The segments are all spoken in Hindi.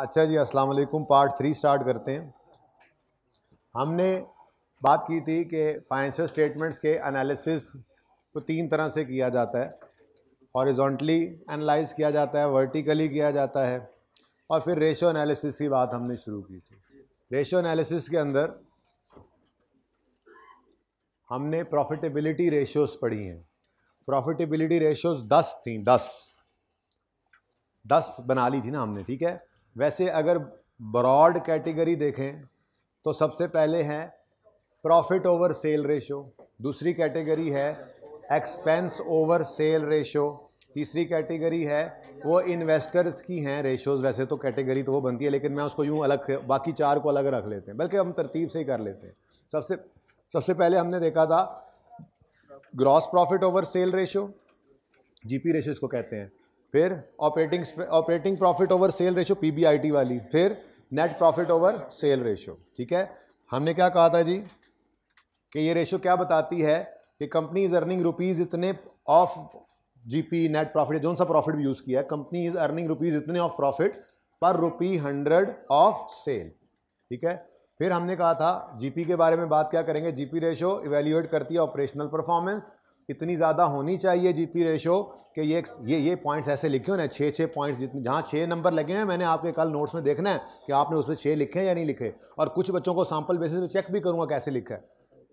अच्छा जी अस्सलाम वालेकुम पार्ट थ्री स्टार्ट करते हैं हमने बात की थी कि फाइनेंशियल स्टेटमेंट्स के एनालिसिस को तीन तरह से किया जाता है हॉरिजॉन्टली एनालाइज किया जाता है वर्टिकली किया जाता है और फिर रेशो एनालिसिस की बात हमने शुरू की थी रेशो एनालिसिस के अंदर हमने प्रॉफिटेबिलिटी रेशोज़ पढ़ी हैं प्रॉफिटेबिलिटी रेशोज़ दस थी दस दस बना ली थी ना हमने ठीक है वैसे अगर ब्रॉड कैटेगरी देखें तो सबसे पहले हैं प्रॉफिट ओवर सेल रेशो दूसरी कैटेगरी है एक्सपेंस ओवर सेल रेशो तीसरी कैटेगरी है वो इन्वेस्टर्स की हैं रेशोज़ वैसे तो कैटेगरी तो वो बनती है लेकिन मैं उसको यूँ अलग बाकी चार को अलग रख लेते हैं बल्कि हम तरतीब से ही कर लेते हैं सबसे सबसे पहले हमने देखा था gross profit over sale ratio GP ratio इसको कहते हैं फिर operating operating profit over sale ratio PBIT वाली फिर net profit over sale ratio ठीक है हमने क्या कहा था जी कि ये रेशो क्या बताती है कि कंपनी इज अर्निंग रुपीज़ इतने ऑफ जीपी नेट प्रॉफिट जो सा प्रॉफिट भी यूज़ किया है कंपनी इज अर्निंग रुपीज़ इतने of profit per rupee hundred of cell ठीक है फिर हमने कहा था जीपी के बारे में बात क्या करेंगे जीपी रेशो इवेल्यूएट करती है ऑपरेशनल परफॉर्मेंस इतनी ज़्यादा होनी चाहिए जीपी रेशो कि ये ये ये पॉइंट्स ऐसे लिखे हो ना छः छः पॉइंट्स जितने जहाँ छः नंबर लगे हैं मैंने आपके कल नोट्स में देखना है कि आपने उसमें छः लिखे हैं या नहीं लिखे और कुछ बच्चों को सैम्पल बेसिस पे चेक भी करूँगा कैसे लिखा है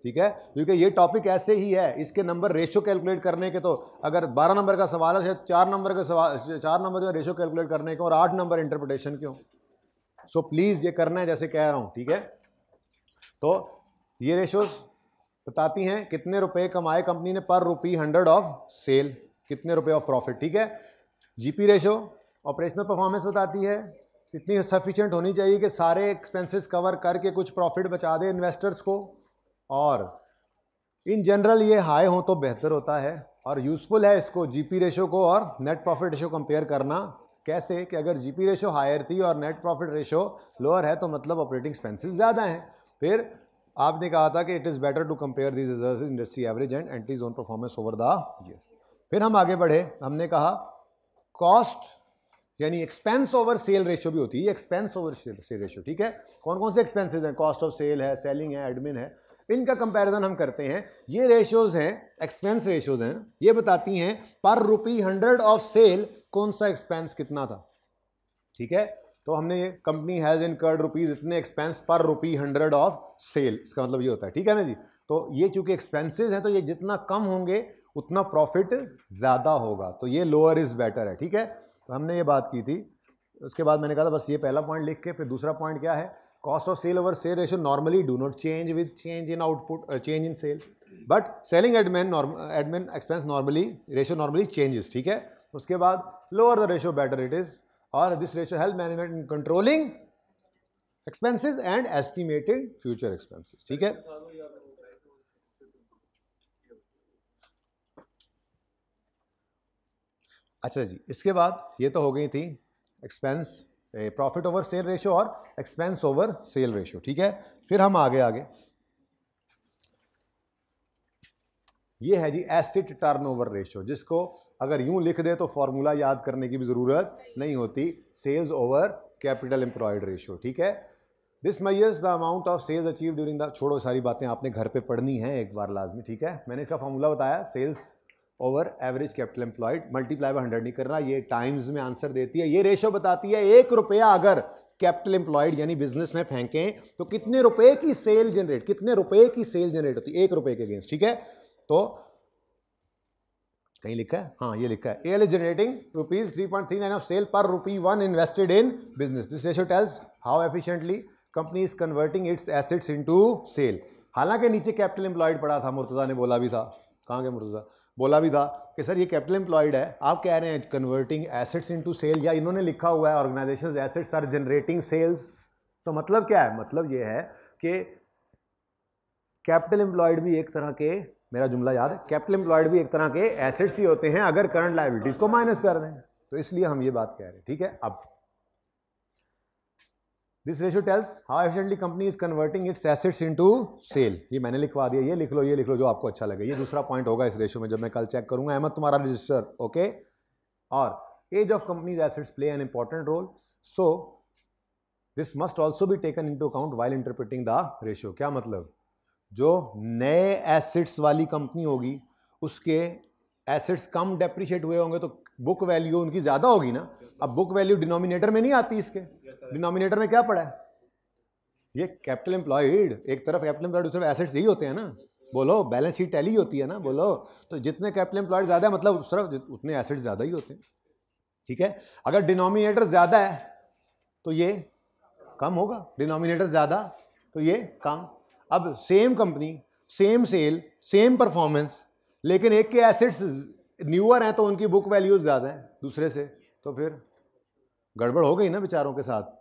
ठीक है क्योंकि ये टॉपिक ऐसे ही है इसके नंबर रेशो कैलकुलेट करने के तो अगर बारह नंबर का सवाल है शायद चार नंबर का सवाल चार नंबर का रेशो कैलकुलेट करने के और आठ नंबर इंटरप्रटेशन के हो सो प्लीज़ ये करना है जैसे कह रहा हूँ ठीक है तो ये रेशोज़ बताती हैं कितने रुपए कमाए कंपनी ने पर रुपी हंड्रेड ऑफ सेल कितने रुपए ऑफ प्रॉफिट ठीक है जीपी रेशो ऑपरेशनल परफॉर्मेंस बताती है इतनी सफिशेंट होनी चाहिए कि सारे एक्सपेंसेस कवर करके कुछ प्रॉफिट बचा दे इन्वेस्टर्स को और इन जनरल ये हाई हो तो बेहतर होता है और यूज़फुल है इसको जीपी रेशो को और नेट प्रॉफिट रेशो कंपेयर करना कैसे कि अगर जीपी रेशो हायर थी और नेट प्रॉफिट रेशो लोअर है तो मतलब ऑपरेटिंग एक्सपेंसेस ज़्यादा हैं फिर आपने कहा था कि it is better to compare these industry average and entity's own performance over the year फिर हम आगे बढ़े हमने कहा कॉस्ट यानी एक्सपेंस ओवर सेल रेशियो भी होती है एक्सपेंस ओवर सेल रेशियो ठीक है कौन कौन से एक्सपेंसेस हैं कॉस्ट ऑफ सेल है सेलिंग है एडमिन है इनका कंपैरिजन हम करते हैं ये रेशियोज हैं एक्सपेंस रेशियोज हैं ये बताती हैं पर रुपी हंड्रेड ऑफ सेल कौन सा एक्सपेंस कितना था ठीक है तो हमने ये company has incurred rupees इतने expense per rupee hundred of cell इसका मतलब ये होता है ठीक है ना जी तो ये चूंकि एक्सपेंसेस हैं तो ये जितना कम होंगे उतना प्रॉफिट ज़्यादा होगा तो ये लोअर इज़ बेटर है ठीक है तो हमने ये बात की थी उसके बाद मैंने कहा था बस ये पहला पॉइंट लिख के फिर दूसरा पॉइंट क्या है cost of sale over sale ratio normally do not change with change in output change in sale but selling admin admin expense normally ratio normally changes ठीक है उसके बाद lower the ratio better it is or this ratio help management in controlling expenses and estimating future expenses ठीक है अच्छा जी इसके बाद ये तो हो गई थी expense profit over sale ratio और एक्सपेंस ओवर सेल रेशो ठीक है फिर हम आगे आगे ये है जी एसिड टर्नओवर रेशियो जिसको अगर यूं लिख दे तो फार्मूला याद करने की भी ज़रूरत नहीं होती sales over capital employed ratio ठीक है this measures the amount of sales achieve during the छोड़ो सारी बातें आपने घर पे पढ़नी है एक बार लाजमी ठीक है मैंने इसका फार्मूला बताया sales over average capital employed multiply by hundred नहीं करना ये टाइम्स में आंसर देती है ये रेशो बताती है एक रुपया अगर कैपिटल एम्प्लॉयड यानी बिजनेस में फेंकें तो कितने रुपए की सेल जनरेट कितने रुपए की सेल जनरेट होती है एक रुपए के अगेंस्ट ठीक है तो कहीं लिखा है हाँ ये लिखा है L is generating rupees three point three nine of sale per rupee one invested in business this ratio tells how efficiently company is converting its assets into sale हालांकि नीचे कैपिटल एम्प्लॉयड पड़ा था मुर्तजा ने बोला भी था कहाँ गया मुर्तजा बोला भी था कि सर ये कैपिटल एम्प्लॉयड है आप कह रहे हैं कन्वर्टिंग एसेट्स इंटू सेल या इन्होंने लिखा हुआ है organisation assets are generating sales तो मतलब क्या है मतलब ये है कि कैपिटल एम्प्लॉयड भी एक तरह के मेरा जुमला याद है कैपिटल एम्प्लॉयड भी एक तरह के एसेट्स ही होते हैं अगर करंट लाइबिलिटीज को माइनस कर दें तो इसलिए हम ये बात कह रहे हैं ठीक है अब this ratio tells how efficiently company is converting its assets into sale ये मैंने लिखवा दिया ये लिख लो ये लिख लो जो आपको अच्छा लगे ये दूसरा पॉइंट होगा इस रेशियो में जब मैं कल चेक करूंगा अहमद तुम्हारा रजिस्टर ओके और age of company's assets play an important role so this must also भी taken into account while interpreting the ratio क्या मतलब जो नए एसिड्स वाली कंपनी होगी उसके एसिड्स कम डेप्रिशिएट हुए होंगे तो बुक वैल्यू उनकी ज़्यादा होगी ना अब बुक वैल्यू डिनोमिनेटर में नहीं आती इसके डिनोमिनेटर में क्या पड़ा है ये कैपिटल एम्प्लॉयड एक तरफ कैपिटल एम्प्लॉयड दूसरे एसेट्स यही होते हैं ना बोलो बैलेंस शीट टैली होती है ना बोलो तो जितने कैपिटल एम्प्लॉयड ज़्यादा है मतलब उस तरफ उतने एसेट्स ज़्यादा ही होते हैं ठीक है अगर डिनोमिनेटर ज़्यादा है तो ये कम होगा डिनोमिनेटर ज़्यादा तो ये कम अब same company same sale same performance लेकिन एक के एसेट्स न्यूअर हैं तो उनकी बुक वैल्यूज़ ज़्यादा हैं दूसरे से तो फिर गड़बड़ हो गई ना बेचारों के साथ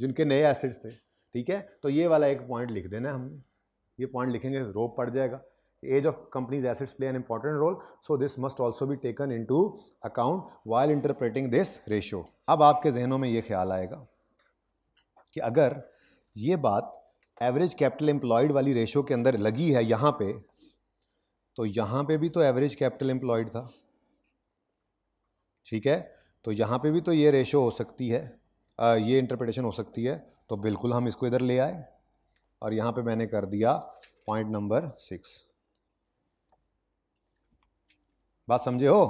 जिनके नए एसेट्स थे ठीक है तो ये वाला एक पॉइंट लिख देना हमने ये पॉइंट लिखेंगे रोप पड़ जाएगा age of company's assets play an an role so this must also भी taken into account while interpreting this ratio अब आपके जहनों में ये ख्याल आएगा कि अगर ये बात एवरेज कैपिटल एम्प्लॉयड वाली रेशो के अंदर लगी है यहाँ पे तो यहाँ पे भी तो एवरेज कैपिटल एम्प्लॉयड था ठीक है तो यहाँ पे भी तो ये रेशो हो सकती है आ, ये इंटरप्रिटेशन हो सकती है तो बिल्कुल हम इसको इधर ले आए और यहाँ पे मैंने कर दिया पॉइंट नंबर सिक्स बात समझे हो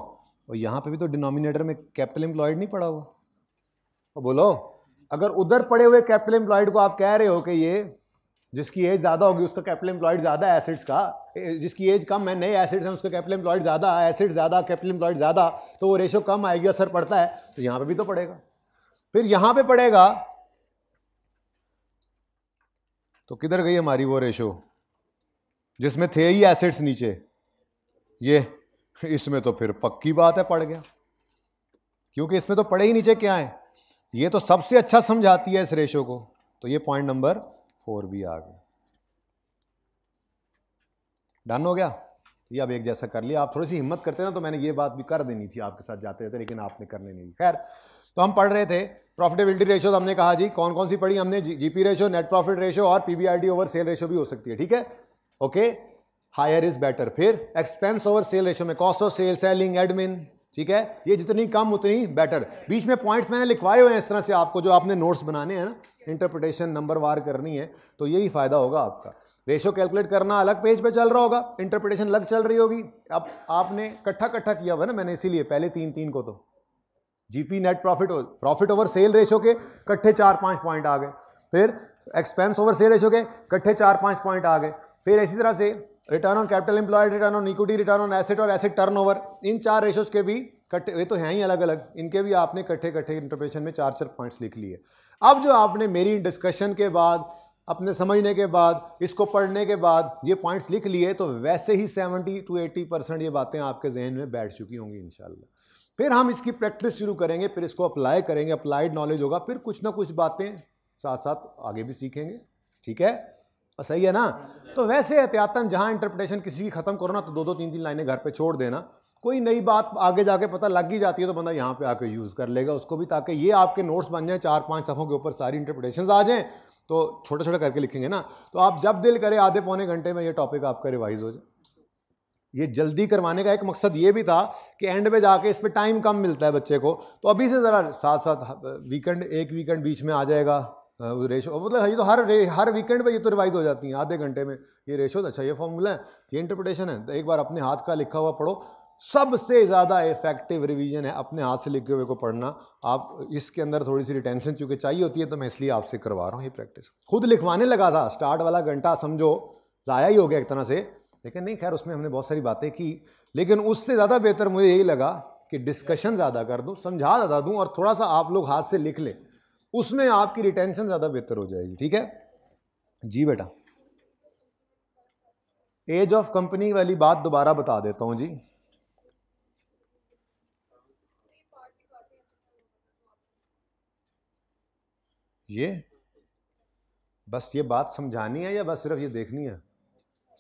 और यहाँ पे भी तो डिनोमिनेटर में कैपिटल एम्प्लॉयड नहीं पड़ा हुआ और बोलो अगर उधर पड़े हुए कैपिटल एम्प्लॉयड को आप कह रहे हो कि ये जिसकी एज ज़्यादा होगी उसका कैपिटल एम्प्लॉयड ज़्यादा एसिड्स का जिसकी एज कम है नए एसिड्स हैं उसका कैपिटल एम्प्लॉयड ज़्यादा एसिड ज़्यादा कैपिटल एम्प्लॉयड ज़्यादा तो वो रेशो कम आएगी असर पड़ता है तो यहाँ पे भी तो पड़ेगा फिर यहाँ पे पड़ेगा तो किधर गई हमारी वो रेशो जिसमें थे ही एसिड्स नीचे ये इसमें तो फिर पक्की बात है पड़ गया क्योंकि इसमें तो पड़े ही नीचे क्या है ये तो सबसे अच्छा समझाती है इस रेशो को तो ये पॉइंट नंबर फोर भी आ गए डन हो गया ये अब एक जैसा कर लिया आप थोड़ी सी हिम्मत करते ना तो मैंने ये बात भी कर देनी थी आपके साथ जाते रहते लेकिन आपने करने नहीं खैर तो हम पढ़ रहे थे प्रॉफिटेबिलिटी रेशो तो हमने कहा जी कौन कौन सी पढ़ी हमने GP ratio net profit ratio और पीबीआरडी ओवर सेल रेशो भी हो सकती है ठीक है ओके हायर इज बेटर फिर एक्सपेंस ओवर सेल रेशो में cost of sale selling admin ठीक है ये जितनी कम उतनी बेटर बीच में पॉइंट्स मैंने लिखवाए हुए हैं इस तरह से आपको जो आपने नोट्स बनाने हैं ना इंटरप्रिटेशन नंबर वार करनी है तो यही फ़ायदा होगा आपका रेशो कैलकुलेट करना अलग पेज पे चल रहा होगा इंटरप्रिटेशन अलग चल रही होगी अब आपने कट्ठा कट्ठा किया हुआ ना मैंने इसीलिए पहले तीन तीन को तो GP net profit profit over sale ratio के कट्ठे चार पाँच पॉइंट आ गए फिर एक्सपेंस ओवर सेल रेशो के कट्ठे चार पाँच पॉइंट आ गए फिर इसी तरह से return on capital employed return on equity return on asset और एसेट टर्नओवर इन चार रेशोज के भी कट्ठे ये तो हैं ही अलग अलग इनके भी आपने कट्ठे कट्ठे इंटरप्रेशन में चार चार पॉइंट्स लिख लिए अब जो आपने मेरी डिस्कशन के बाद अपने समझने के बाद इसको पढ़ने के बाद ये पॉइंट्स लिख लिए तो वैसे ही सेवेंटी टू एटी परसेंट ये बातें आपके जहन में बैठ चुकी होंगी इन फिर हम इसकी प्रैक्टिस शुरू करेंगे फिर इसको अप्लाई करेंगे अप्लाइड नॉलेज होगा फिर कुछ ना कुछ बातें साथ साथ आगे भी सीखेंगे ठीक है और सही है ना तो वैसे एहतियातन जहाँ इंटरप्रिटेशन किसी की ख़त्म करो ना तो दो दो तीन तीन लाइनें घर पे छोड़ देना कोई नई बात आगे जाके पता लग ही जाती है तो बंदा यहाँ पे आके यूज़ कर लेगा उसको भी ताकि ये आपके नोट्स बन जाएँ चार पाँच सफ़ों के ऊपर सारी इंटरप्रिटेशन आ जाएँ तो छोटे छोटे करके लिखेंगे ना तो आप जब दिल करे आधे पौने घंटे में ये टॉपिक आपका रिवाइज हो जाए ये जल्दी करवाने का एक मकसद ये भी था कि एंड में जाके इस पर टाइम कम मिलता है बच्चे को तो अभी से ज़रा साथ साथ वीकेंड हाँ, एक वीकेंड बीच में आ जाएगा उस रेशो मतलब ये तो हर रे, हर वीकेंड पे ये तो रिवाइज हो जाती हैं आधे घंटे में ये रेशो तो अच्छा ये फॉर्मूला है ये इंटरप्रिटेशन है तो एक बार अपने हाथ का लिखा हुआ पढ़ो सबसे ज़्यादा इफेक्टिव रिवीजन है अपने हाथ से लिखे हुए को पढ़ना आप इसके अंदर थोड़ी सी रिटेंशन चूँकि चाहिए होती है तो मैं इसलिए आपसे करवा रहा हूँ ये प्रैक्टिस खुद लिखवाने लगा था स्टार्ट वाला घंटा समझो ज़ाया ही हो गया एक तरह से लेकिन नहीं खैर उसमें हमने बहुत सारी बातें की लेकिन उससे ज़्यादा बेहतर मुझे यही लगा कि डिस्कशन ज़्यादा कर दूँ समझा ज़्यादा दूँ और थोड़ा सा आप लोग हाथ से लिख लें उसमें आपकी रिटेंशन ज़्यादा बेहतर हो जाएगी ठीक है जी बेटा एज ऑफ कंपनी वाली बात दोबारा बता देता हूँ जी ये बस ये बात समझानी है या बस सिर्फ ये देखनी है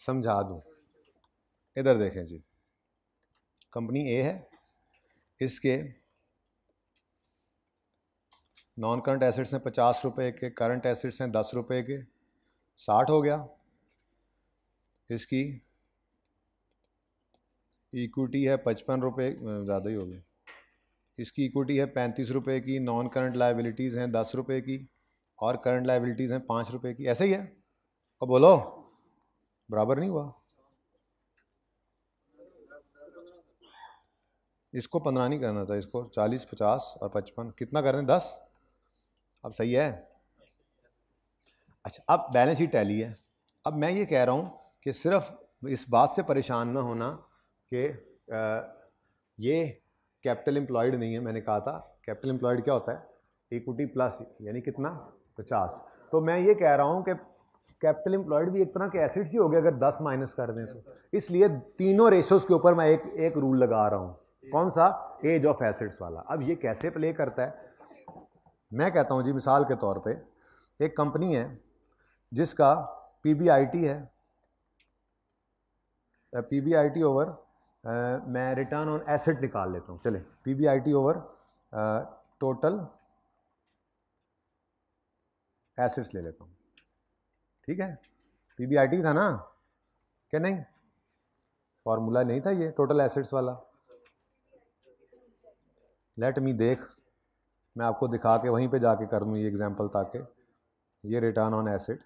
समझा दूँ इधर देखें जी कंपनी ए है इसके नॉन करंट एसेट्स हैं पचास रुपये के करंट एसेट्स हैं दस रुपये के साठ हो गया इसकी इक्विटी है पचपन रुपये ज़्यादा ही हो गया इसकी इक्विटी है पैंतीस रुपये की नॉन करंट लाइबिलिटीज़ हैं दस रुपये की और करंट लाइबिलिटीज़ हैं पाँच रुपये की ऐसे ही है और बोलो बराबर नहीं हुआ इसको पंद्रह नहीं करना था इसको चालीस पचास और पचपन कितना कर रहे हैं दस अब सही है अच्छा अब बैलेंस शीट टैली है अब मैं ये कह रहा हूँ कि सिर्फ इस बात से परेशान ना होना कि ये कैपिटल एम्प्लॉयड नहीं है मैंने कहा था कैपिटल एम्प्लॉयड क्या होता है इक्विटी प्लस यानी कितना पचास तो मैं ये कह रहा हूँ कि कैपिटल एम्प्लॉयड भी एक तरह के एसिड्स ही हो गए अगर दस माइनस कर दें तो इसलिए तीनों रेशोज़ के ऊपर मैं एक एक रूल लगा रहा हूँ कौन सा एज ऑफ एसिड्स वाला अब ये कैसे प्ले करता है मैं कहता हूँ जी मिसाल के तौर पे एक कंपनी है जिसका पी है P B I T over मैं रिटर्न ऑन एसेट निकाल लेता हूँ चले P B I T over total assets ले लेता हूँ ठीक है पी बी आई टी था ना क्या नहीं फॉर्मूला नहीं था ये टोटल एसेट्स वाला लेट मी देख मैं आपको दिखा के वहीं पे जाके कर दूँ ये एग्जांपल ताकि ये रिटर्न ऑन एसिड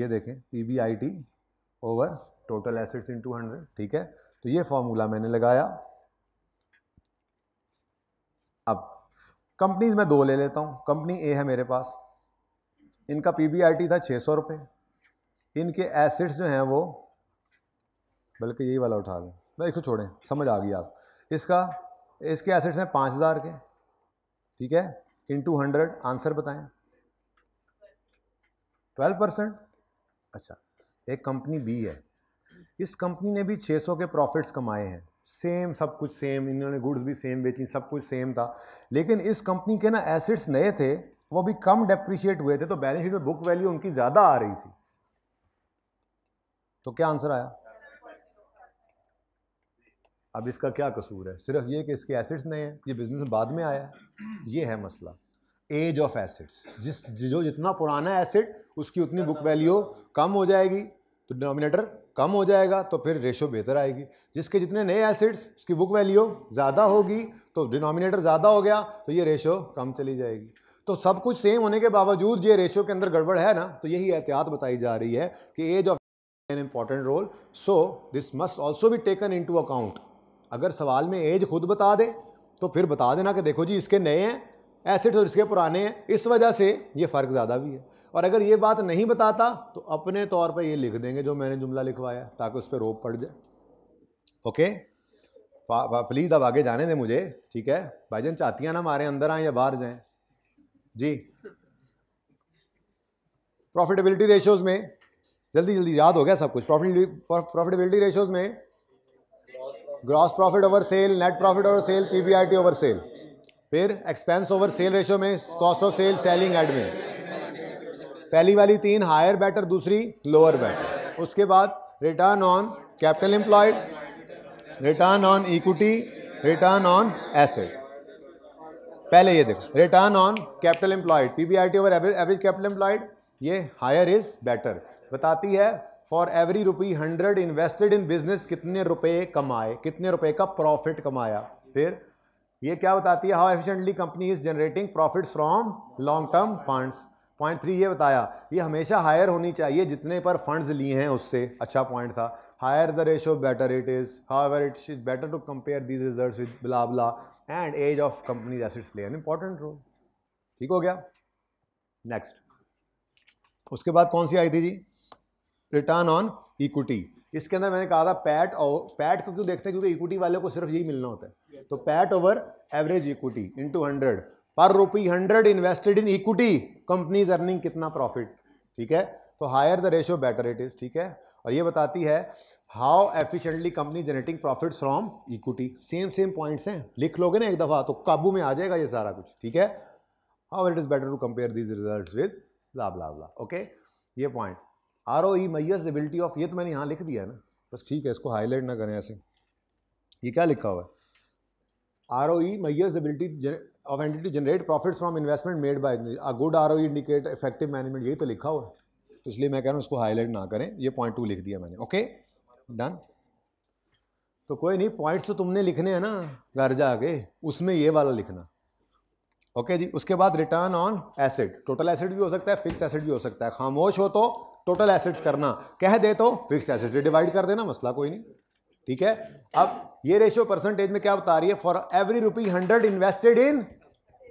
ये देखें P B I T over total assets into hundred ठीक है तो ये फॉर्मूला मैंने लगाया अब कंपनीज मैं दो ले लेता हूँ कंपनी ए है मेरे पास इनका पी बी आई टी था छः सौ रुपये इनके एसिड्स जो हैं वो बल्कि यही वाला उठा लें एक सौ छोड़ें समझ आ गई आप इसका इसके एसिड्स हैं पाँच हज़ार के ठीक है इन टू हंड्रेड आंसर बताएं ट्वेल्व परसेंट अच्छा एक कंपनी बी है इस कंपनी ने भी 600 के प्रॉफिट्स कमाए हैं सेम सब कुछ सेम इन्होंने गुड्स भी सेम बेची सब कुछ सेम था लेकिन इस कंपनी के ना एसेट्स नए थे वो भी कम डेप्रिशिएट हुए थे तो बैलेंस शीट में बुक वैल्यू उनकी ज़्यादा आ रही थी तो क्या आंसर आया अब इसका क्या कसूर है सिर्फ ये कि इसके एसेट्स नए हैं ये बिजनेस बाद में आया है ये है मसला एज ऑफ एसिड्स जिस जो जितना पुराना एसिड उसकी उतनी बुक वैल्यू कम हो जाएगी तो डिनोमिनेटर कम हो जाएगा तो फिर रेशो बेहतर आएगी जिसके जितने नए एसिड्स उसकी बुक वैल्यू ज़्यादा होगी तो डिनोमिनेटर ज़्यादा हो गया तो ये रेशो कम चली जाएगी तो सब कुछ सेम होने के बावजूद ये रेशो के अंदर गड़बड़ है ना तो यही एहतियात बताई जा रही है कि age of an important role so this must also भी टेकन इन टू अकाउंट अगर सवाल में एज खुद बता दे तो फिर बता देना कि देखो जी इसके नए हैं एसिड्स और तो इसके पुराने हैं इस वजह से ये फ़र्क ज़्यादा भी है और अगर ये बात नहीं बताता तो अपने तौर पर ये लिख देंगे जो मैंने जुमला लिखवाया ताकि उस पर रोप पड़ जाए ओके प्लीज़ अब आगे जाने दें मुझे ठीक है भाईजन चाहतियाँ ना हमारे अंदर आएँ या बाहर जाएँ जी प्रॉफिटेबिलिटी रेशियोज़ में जल्दी जल्दी याद हो गया सब कुछ प्रॉफिट प्रॉफिटेबिलिटी रेशियोज़ में gross profit over sale net profit over sale PBIT over sale फिर एक्सपेंस ओवर सेल रेशो में cost of sale selling admin पहली वाली तीन हायर बेटर दूसरी लोअर बेटर उसके बाद return on capital employed return on equity return on asset पहले ये देखो return on capital employed P over average capital employed ये हायर इज बेटर बताती है for every rupee hundred invested in business कितने रुपए कमाए कितने रुपए का प्रॉफिट कमाया फिर ये क्या बताती है how efficiently company is generating profit from long term funds point three ये बताया ये हमेशा हायर होनी चाहिए जितने पर फंड्स लिए हैं उससे अच्छा पॉइंट था higher the ratio better it is ever it is better to compare these result with बिलाबला and age of company's assets play an important role ठीक हो गया नेक्स्ट उसके बाद कौन सी आई थी जी रिटर्न ऑन इक्विटी इसके अंदर मैंने कहा था पैट और पैट को क्यों देखते हैं क्योंकि इक्विटी वाले को सिर्फ यही मिलना होता है तो PAT over average equity into hundred per rupee hundred invested in equity company's earning कितना प्रॉफिट ठीक है तो higher the ratio better it is ठीक है और ये बताती है how efficiently company generating profit from equity same same points हैं लिख लोगे ना एक दफ़ा तो काबू में आ जाएगा ये सारा कुछ ठीक है how it is better to compare these result with लाभ लाभ लाभ ओके ये point R O E measures ability of ये तो मैंने यहाँ लिख दिया है ना बस ठीक है इसको हाईलाइट ना करें ऐसे ये क्या लिखा हुआ है R O E measures ability of entity generate profit from investment made by a good R O E indicate effective management यही तो लिखा हुआ है तो इसलिए मैं कह रहा हूँ इसको हाईलाइट ना करें ये पॉइंट टू लिख दिया मैंने ओके डन तो कोई नहीं पॉइंट्स तो तुमने लिखने हैं ना घर जाके उसमें ये वाला लिखना ओके okay जी उसके बाद return on asset total asset भी हो सकता है फिक्स एसिड भी हो सकता है खामोश हो तो टोटल एसेट्स करना कह दे तो फिक्स एसेट्स से डिवाइड कर देना मसला कोई नहीं ठीक है अब ये रेशियो परसेंटेज में क्या बता रही है for every rupee hundred invested in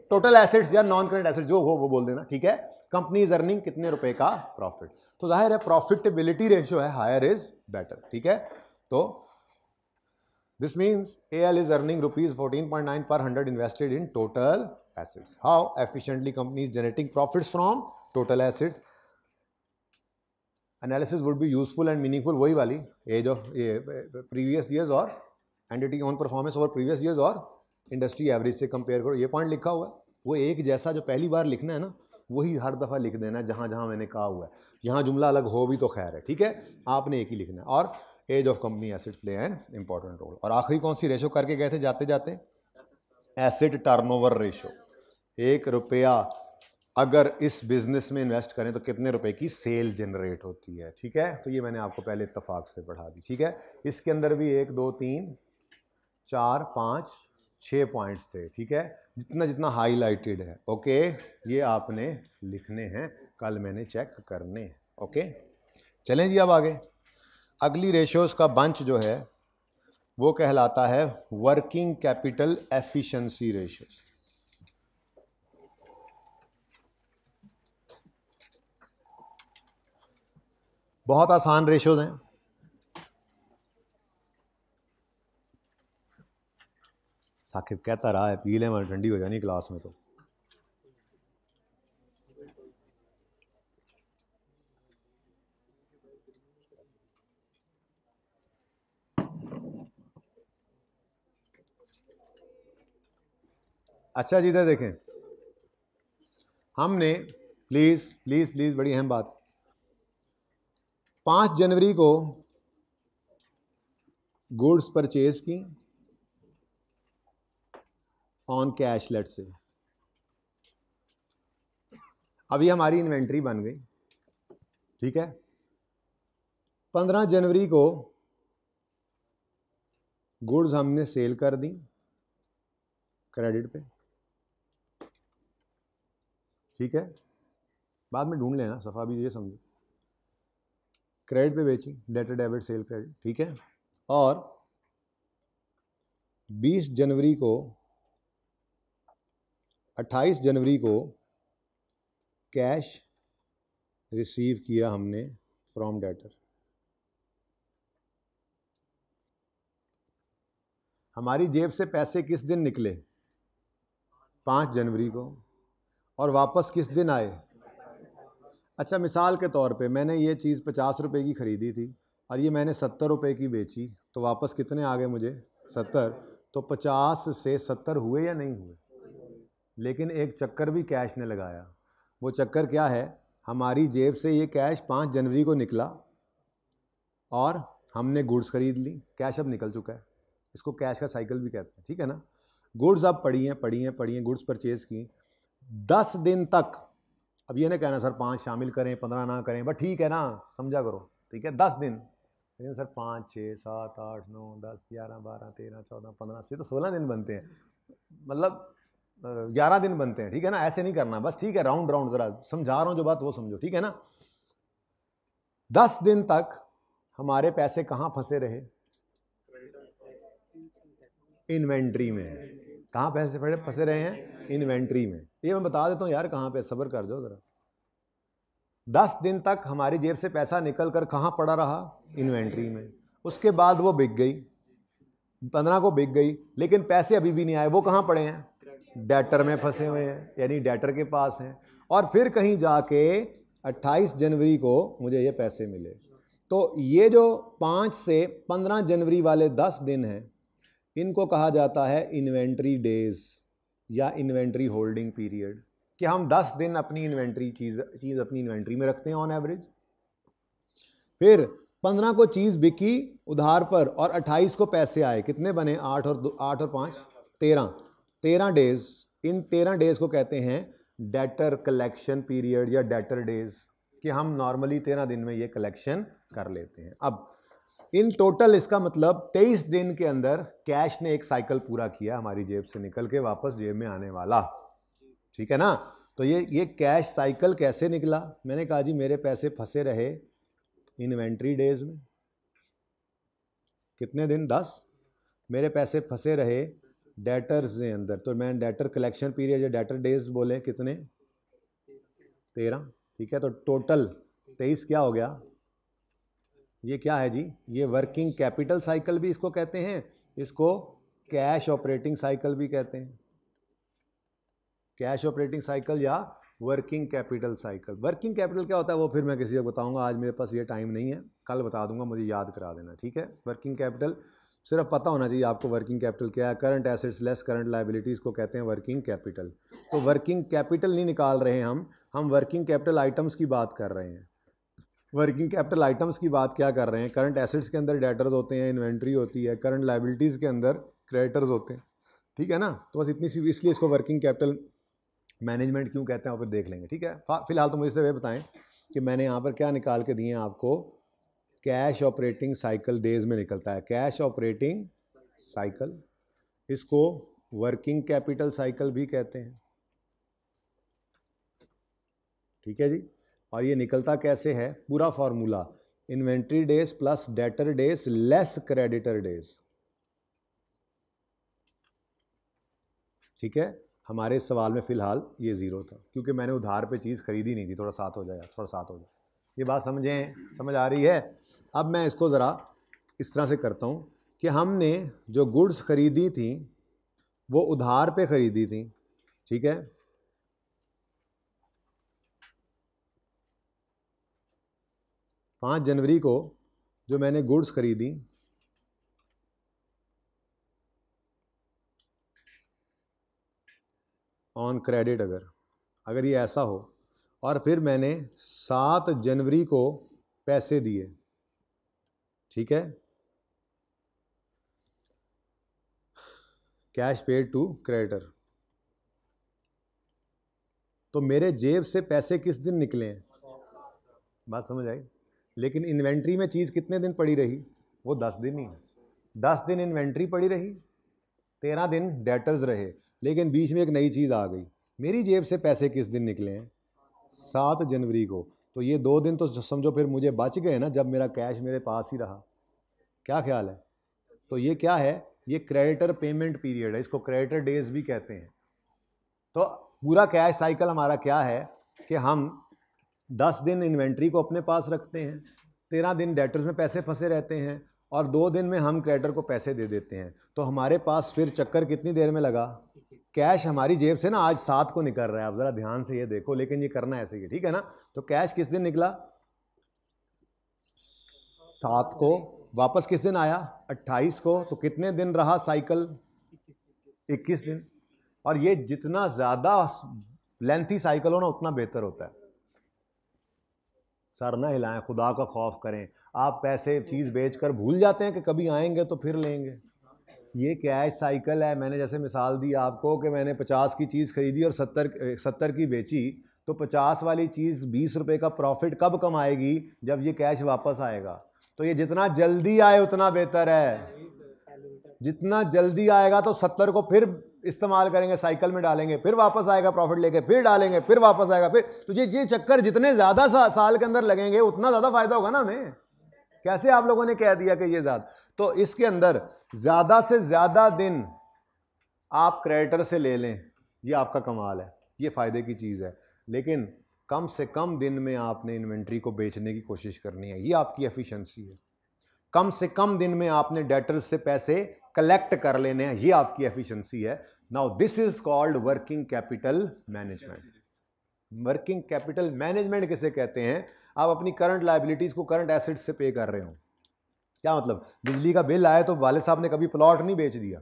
total assets या नॉन करेंट एसेट जो हो वो बोल देना ठीक है कंपनी इज अर्निंग कितने रुपए का प्रॉफिट तो जाहिर है प्रॉफिटेबिलिटी रेशियो है हायर इज बेटर ठीक है तो this means A L is earning rupees fourteen point nine per hundred invested in total assets how efficiently company is generating profit from total assets analysis would be useful and meaningful वही वाली एज ऑफ ये प्रीवियस ईयर्स और entity's own performance over previous years और इंडस्ट्री एवरेज से कंपेयर करो ये पॉइंट लिखा हुआ है वो एक जैसा जो पहली बार लिखना है ना वही हर दफ़ा लिख देना है जहाँ जहाँ मैंने कहा हुआ है यहाँ जुमला अलग हो भी तो खैर है ठीक है आपने एक ही लिखना है और age of company asset play an important role और आखिरी कौन सी रेशो करके गए थे जाते जाते एसेट टर्नओवर रेशो एक रुपया अगर इस बिजनेस में इन्वेस्ट करें तो कितने रुपए की सेल जनरेट होती है ठीक है तो ये मैंने आपको पहले इतफाक से पढ़ा दी ठीक है इसके अंदर भी एक दो तीन चार पाँच छः पॉइंट्स थे ठीक है जितना जितना हाईलाइटेड है ओके ये आपने लिखने हैं कल मैंने चेक करने हैं ओके चलें जी अब आगे अगली रेशोज़ का बंच जो है वो कहलाता है वर्किंग कैपिटल एफिशिएंसी रेशोज़ बहुत आसान रेशोज हैं साकिब कहता रहा है पी लें मैं ठंडी हो जानी क्लास में तो अच्छा जी इधर देखें हमने प्लीज़ प्लीज़ प्लीज़ बड़ी अहम बात पाँच जनवरी को गुड्स परचेज की ऑन कैश लेट से अभी हमारी इन्वेंट्री बन गई ठीक है पंद्रह जनवरी को गुड्स हमने सेल कर दी क्रेडिट पे ठीक है बाद में ढूंढ लेना सफ़ा भी ये समझो क्रेडिट पे बेची डेटर डेबिट सेल क्रेडिट ठीक है और 20 जनवरी को 28 जनवरी को कैश रिसीव किया हमने फ्रॉम डेटर हमारी जेब से पैसे किस दिन निकले पाँच जनवरी को और वापस किस दिन आए अच्छा मिसाल के तौर पे मैंने ये चीज़ पचास रुपए की ख़रीदी थी और ये मैंने सत्तर रुपए की बेची तो वापस कितने आ गए मुझे सत्तर तो पचास से सत्तर हुए या नहीं हुए लेकिन एक चक्कर भी कैश ने लगाया वो चक्कर क्या है हमारी जेब से ये कैश पाँच जनवरी को निकला और हमने गुड्स खरीद ली कैश अब निकल चुका है इसको कैश का साइकिल भी कहते हैं ठीक है ना गुड्स अब पड़ी हैं पड़ी हैं पड़ी हैं गुड्स परचेज़ की दस दिन तक अब ये ना कहना सर पाँच शामिल करें पंद्रह ना करें बट ठीक है ना समझा करो ठीक है दस दिन लेकिन सर पाँच छः सात आठ नौ दस ग्यारह बारह तेरह चौदह पंद्रह से तो सोलह दिन बनते हैं मतलब ग्यारह दिन बनते हैं ठीक है ना ऐसे नहीं करना बस ठीक है राउंड राउंड ज़रा समझा रहा हूँ जो बात वो समझो ठीक है ना दस दिन तक हमारे पैसे कहाँ फंसे रहे इन्वेंट्री में कहाँ पैसे फंसे रहे हैं इन्वेंट्री में तो ये मैं बता देता हूँ यार कहाँ पे सब्र कर जाओ ज़रा दस दिन तक हमारी जेब से पैसा निकल कर कहाँ पड़ा रहा इन्वेंट्री में उसके बाद वो बिक गई पंद्रह को बिक गई लेकिन पैसे अभी भी नहीं आए वो कहाँ पड़े हैं डेटर में फंसे हुए हैं यानी डेटर के पास हैं और फिर कहीं जाके 28 जनवरी को मुझे ये पैसे मिले तो ये जो पाँच से पंद्रह जनवरी वाले दस दिन हैं इनको कहा जाता है इन्वेंट्री डेज़ या इन्वेंट्री होल्डिंग पीरियड कि हम 10 दिन अपनी इन्वेंट्री चीज़ चीज़ अपनी इन्वेंट्री में रखते हैं ऑन एवरेज फिर 15 को चीज़ बिकी उधार पर और 28 को पैसे आए कितने बने आठ और दो आठ और पाँच तेरह तेरह डेज इन तेरह डेज को कहते हैं डेटर कलेक्शन पीरियड या डेटर डेज कि हम नॉर्मली तेरह दिन में ये कलेक्शन कर लेते हैं अब इन टोटल इसका मतलब 23 दिन के अंदर कैश ने एक साइकिल पूरा किया हमारी जेब से निकल के वापस जेब में आने वाला ठीक है ना तो ये ये कैश साइकिल कैसे निकला मैंने कहा जी मेरे पैसे फंसे रहे इन्वेंट्री डेज में कितने दिन दस मेरे पैसे फंसे रहे डेटर्स के अंदर तो मैंने डेटर कलेक्शन पीरियड या डेटर डेज बोले कितने तेरह ठीक है तो टोटल तेईस क्या हो गया ये क्या है जी ये वर्किंग कैपिटल साइकिल भी इसको कहते हैं इसको कैश ऑपरेटिंग साइकिल भी कहते हैं कैश ऑपरेटिंग साइकिल या working capital cycle working capital क्या होता है वो फिर मैं किसी को बताऊंगा आज मेरे पास ये टाइम नहीं है कल बता दूंगा मुझे याद करा देना ठीक है वर्किंग कैपिटल सिर्फ पता होना चाहिए आपको वर्किंग कैपिटल क्या है current assets less current liabilities को कहते हैं वर्किंग कैपिटल तो वर्किंग कैपिटल नहीं निकाल रहे हम हम वर्किंग कैपिटल आइटम्स की बात कर रहे हैं वर्किंग कैपिटल आइटम्स की बात क्या कर रहे हैं करंट एसेट्स के अंदर डेटर्स होते हैं इन्वेंट्री होती है करंट लाइबिलिटीज़ के अंदर क्रेडिटर्स होते हैं ठीक है ना तो बस इतनी सी इसलिए इसको वर्किंग कैपिटल मैनेजमेंट क्यों कहते हैं वहाँ पर देख लेंगे ठीक है फिलहाल तो मुझे इससे वे बताएं कि मैंने यहाँ पर क्या निकाल के दिए हैं आपको कैश ऑपरेटिंग साइकिल डेज में निकलता है कैश ऑपरेटिंग साइकिल इसको वर्किंग कैपिटल साइकिल भी कहते हैं ठीक है जी और ये निकलता कैसे है पूरा formula inventory days plus debtor days less creditor days ठीक है हमारे सवाल में फ़िलहाल ये ज़ीरो था क्योंकि मैंने उधार पे चीज़ खरीदी नहीं थी थोड़ा साथ हो जाए थोड़ा साथ हो जाए ये बात समझें समझ आ रही है अब मैं इसको ज़रा इस तरह से करता हूँ कि हमने जो गुड्स खरीदी थी वो उधार पे खरीदी थी ठीक है पाँच जनवरी को जो मैंने गुड्स खरीदी ऑन क्रेडिट अगर अगर ये ऐसा हो और फिर मैंने सात जनवरी को पैसे दिए ठीक है कैश पेड टू क्रेडिटर तो मेरे जेब से पैसे किस दिन निकले हैं बात समझ आई लेकिन इन्वेंट्री में चीज़ कितने दिन पड़ी रही वो दस दिन ही है दस दिन इन्वेंट्री पड़ी रही तेरह दिन डेटर्स रहे लेकिन बीच में एक नई चीज़ आ गई मेरी जेब से पैसे किस दिन निकले हैं सात जनवरी को तो ये दो दिन तो समझो फिर मुझे बच गए ना जब मेरा कैश मेरे पास ही रहा क्या ख्याल है तो ये क्या है ये क्रेडिटर पेमेंट पीरियड है इसको क्रेडिटर डेज भी कहते हैं तो पूरा कैश साइकिल हमारा क्या है कि हम दस दिन इन्वेंट्री को अपने पास रखते हैं तेरह दिन डेटर्स में पैसे फंसे रहते हैं और दो दिन में हम क्रेडिटर को पैसे दे देते हैं तो हमारे पास फिर चक्कर कितनी देर में लगा कैश हमारी जेब से ना आज सात को निकल रहा है आप ज़रा ध्यान से ये देखो लेकिन ये करना ऐसे ही ठीक है ना तो कैश किस दिन निकला सात को वापस किस दिन आया अट्ठाईस को तो कितने दिन रहा साइकिल इक्कीस दिन और ये जितना ज़्यादा लेंथी साइकिल हो ना उतना बेहतर होता है सर ना हिलाएं खुदा का खौफ करें आप पैसे चीज़ बेच कर भूल जाते हैं कि कभी आएंगे तो फिर लेंगे ये क्या है साइकिल है मैंने जैसे मिसाल दी आपको कि मैंने पचास की चीज़ खरीदी और सत्तर सत्तर की बेची तो पचास वाली चीज़ बीस रुपये का प्रॉफिट कब कम आएगी जब ये कैश वापस आएगा तो ये जितना जल्दी आए उतना बेहतर है जितना जल्दी आएगा तो सत्तर को फिर इस्तेमाल करेंगे साइकिल में डालेंगे फिर वापस आएगा प्रॉफिट लेके फिर डालेंगे फिर वापस आएगा फिर तो ये ये चक्कर जितने ज़्यादा सा, साल के अंदर लगेंगे उतना ज़्यादा फायदा होगा ना हमें कैसे आप लोगों ने कह दिया कि ये ज़्यादा तो इसके अंदर ज़्यादा से ज़्यादा दिन आप क्रेडिटर से ले लें ये आपका कमाल है ये फ़ायदे की चीज़ है लेकिन कम से कम दिन में आपने इन्वेंट्री को बेचने की कोशिश करनी है ये आपकी एफिशिएंसी है कम से कम दिन में आपने डेटर्स से पैसे कलेक्ट कर लेने हैं ये आपकी एफिशिएंसी है now this is called working capital management working capital management किसे कहते हैं आप अपनी करंट लाइबिलिटीज को करंट एसेट्स से पे कर रहे हो क्या मतलब बिजली का बिल आया तो वाले साहब ने कभी प्लॉट नहीं बेच दिया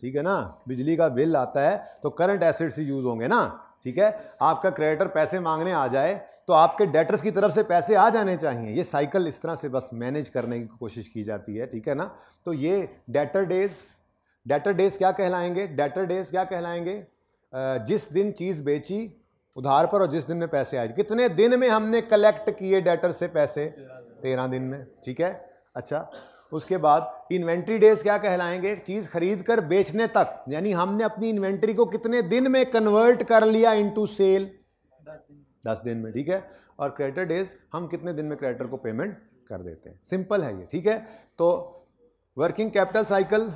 ठीक है ना बिजली का बिल आता है तो करंट एसेट्स ही यूज होंगे ना ठीक है आपका क्रेडिटर पैसे मांगने आ जाए तो आपके डेटर्स की तरफ से पैसे आ जाने चाहिए ये साइकिल इस तरह से बस मैनेज करने की कोशिश की जाती है ठीक है ना तो ये डेटर डेज डेटर डेज क्या कहलाएंगे डेटर डेज क्या कहलाएंगे जिस दिन चीज़ बेची उधार पर और जिस दिन में पैसे आए कितने दिन में हमने कलेक्ट किए डेटर से पैसे तेरह दिन में ठीक है अच्छा उसके बाद इन्वेंट्री डेज क्या कहलाएंगे चीज़ खरीद कर बेचने तक यानी हमने अपनी इन्वेंट्री को कितने दिन में कन्वर्ट कर लिया इनटू सेल दस दिन में ठीक है और क्रेडिटर डेज हम कितने दिन में क्रेडिटर को पेमेंट कर देते हैं सिंपल है ये ठीक है तो वर्किंग कैपिटल साइकिल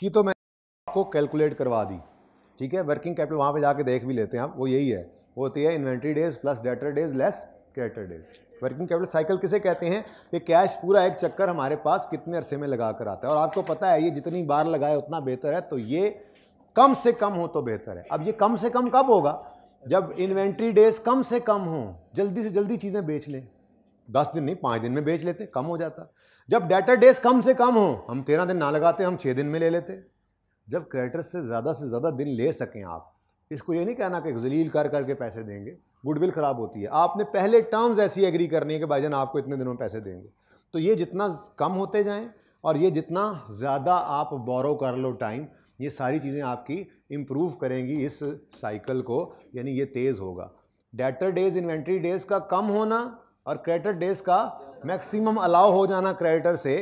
की तो मैं आपको कैलकुलेट करवा दी ठीक है वर्किंग कैपिटल वहाँ पे जाके देख भी लेते हैं आप वो यही है वो होती है inventory days plus debtor days less creditor days working capital cycle किसे कहते हैं कि कैश पूरा एक चक्कर हमारे पास कितने अरसे में लगा कर आता है और आपको पता है ये जितनी बार लगाए उतना बेहतर है तो ये कम से कम हो तो बेहतर है अब ये कम से कम कब होगा जब इन्वेंट्री डेज कम से कम हों जल्दी से जल्दी चीज़ें बेच लें दस दिन नहीं पाँच दिन में बेच लेते कम हो जाता जब डेटर डेज कम से कम हो हम तेरह दिन ना लगाते हम छः दिन में ले लेते जब क्रेडिटर्स से ज़्यादा से ज़्यादा दिन ले सकें आप इसको ये नहीं कहना कि जलील कर करके पैसे देंगे गुडविल ख़राब होती है आपने पहले टर्म्स ऐसी एग्री करनी है कि जान आपको इतने दिनों में पैसे देंगे तो ये जितना कम होते जाएं और ये जितना ज़्यादा आप बोरो कर लो टाइम ये सारी चीज़ें आपकी इम्प्रूव करेंगी इस साइकिल को यानी ये तेज़ होगा डेटर डेज इन्वेंट्री डेज का कम होना और क्रेडिटर डेज का मैक्सिमम अलाउ हो जाना क्रेडिटर से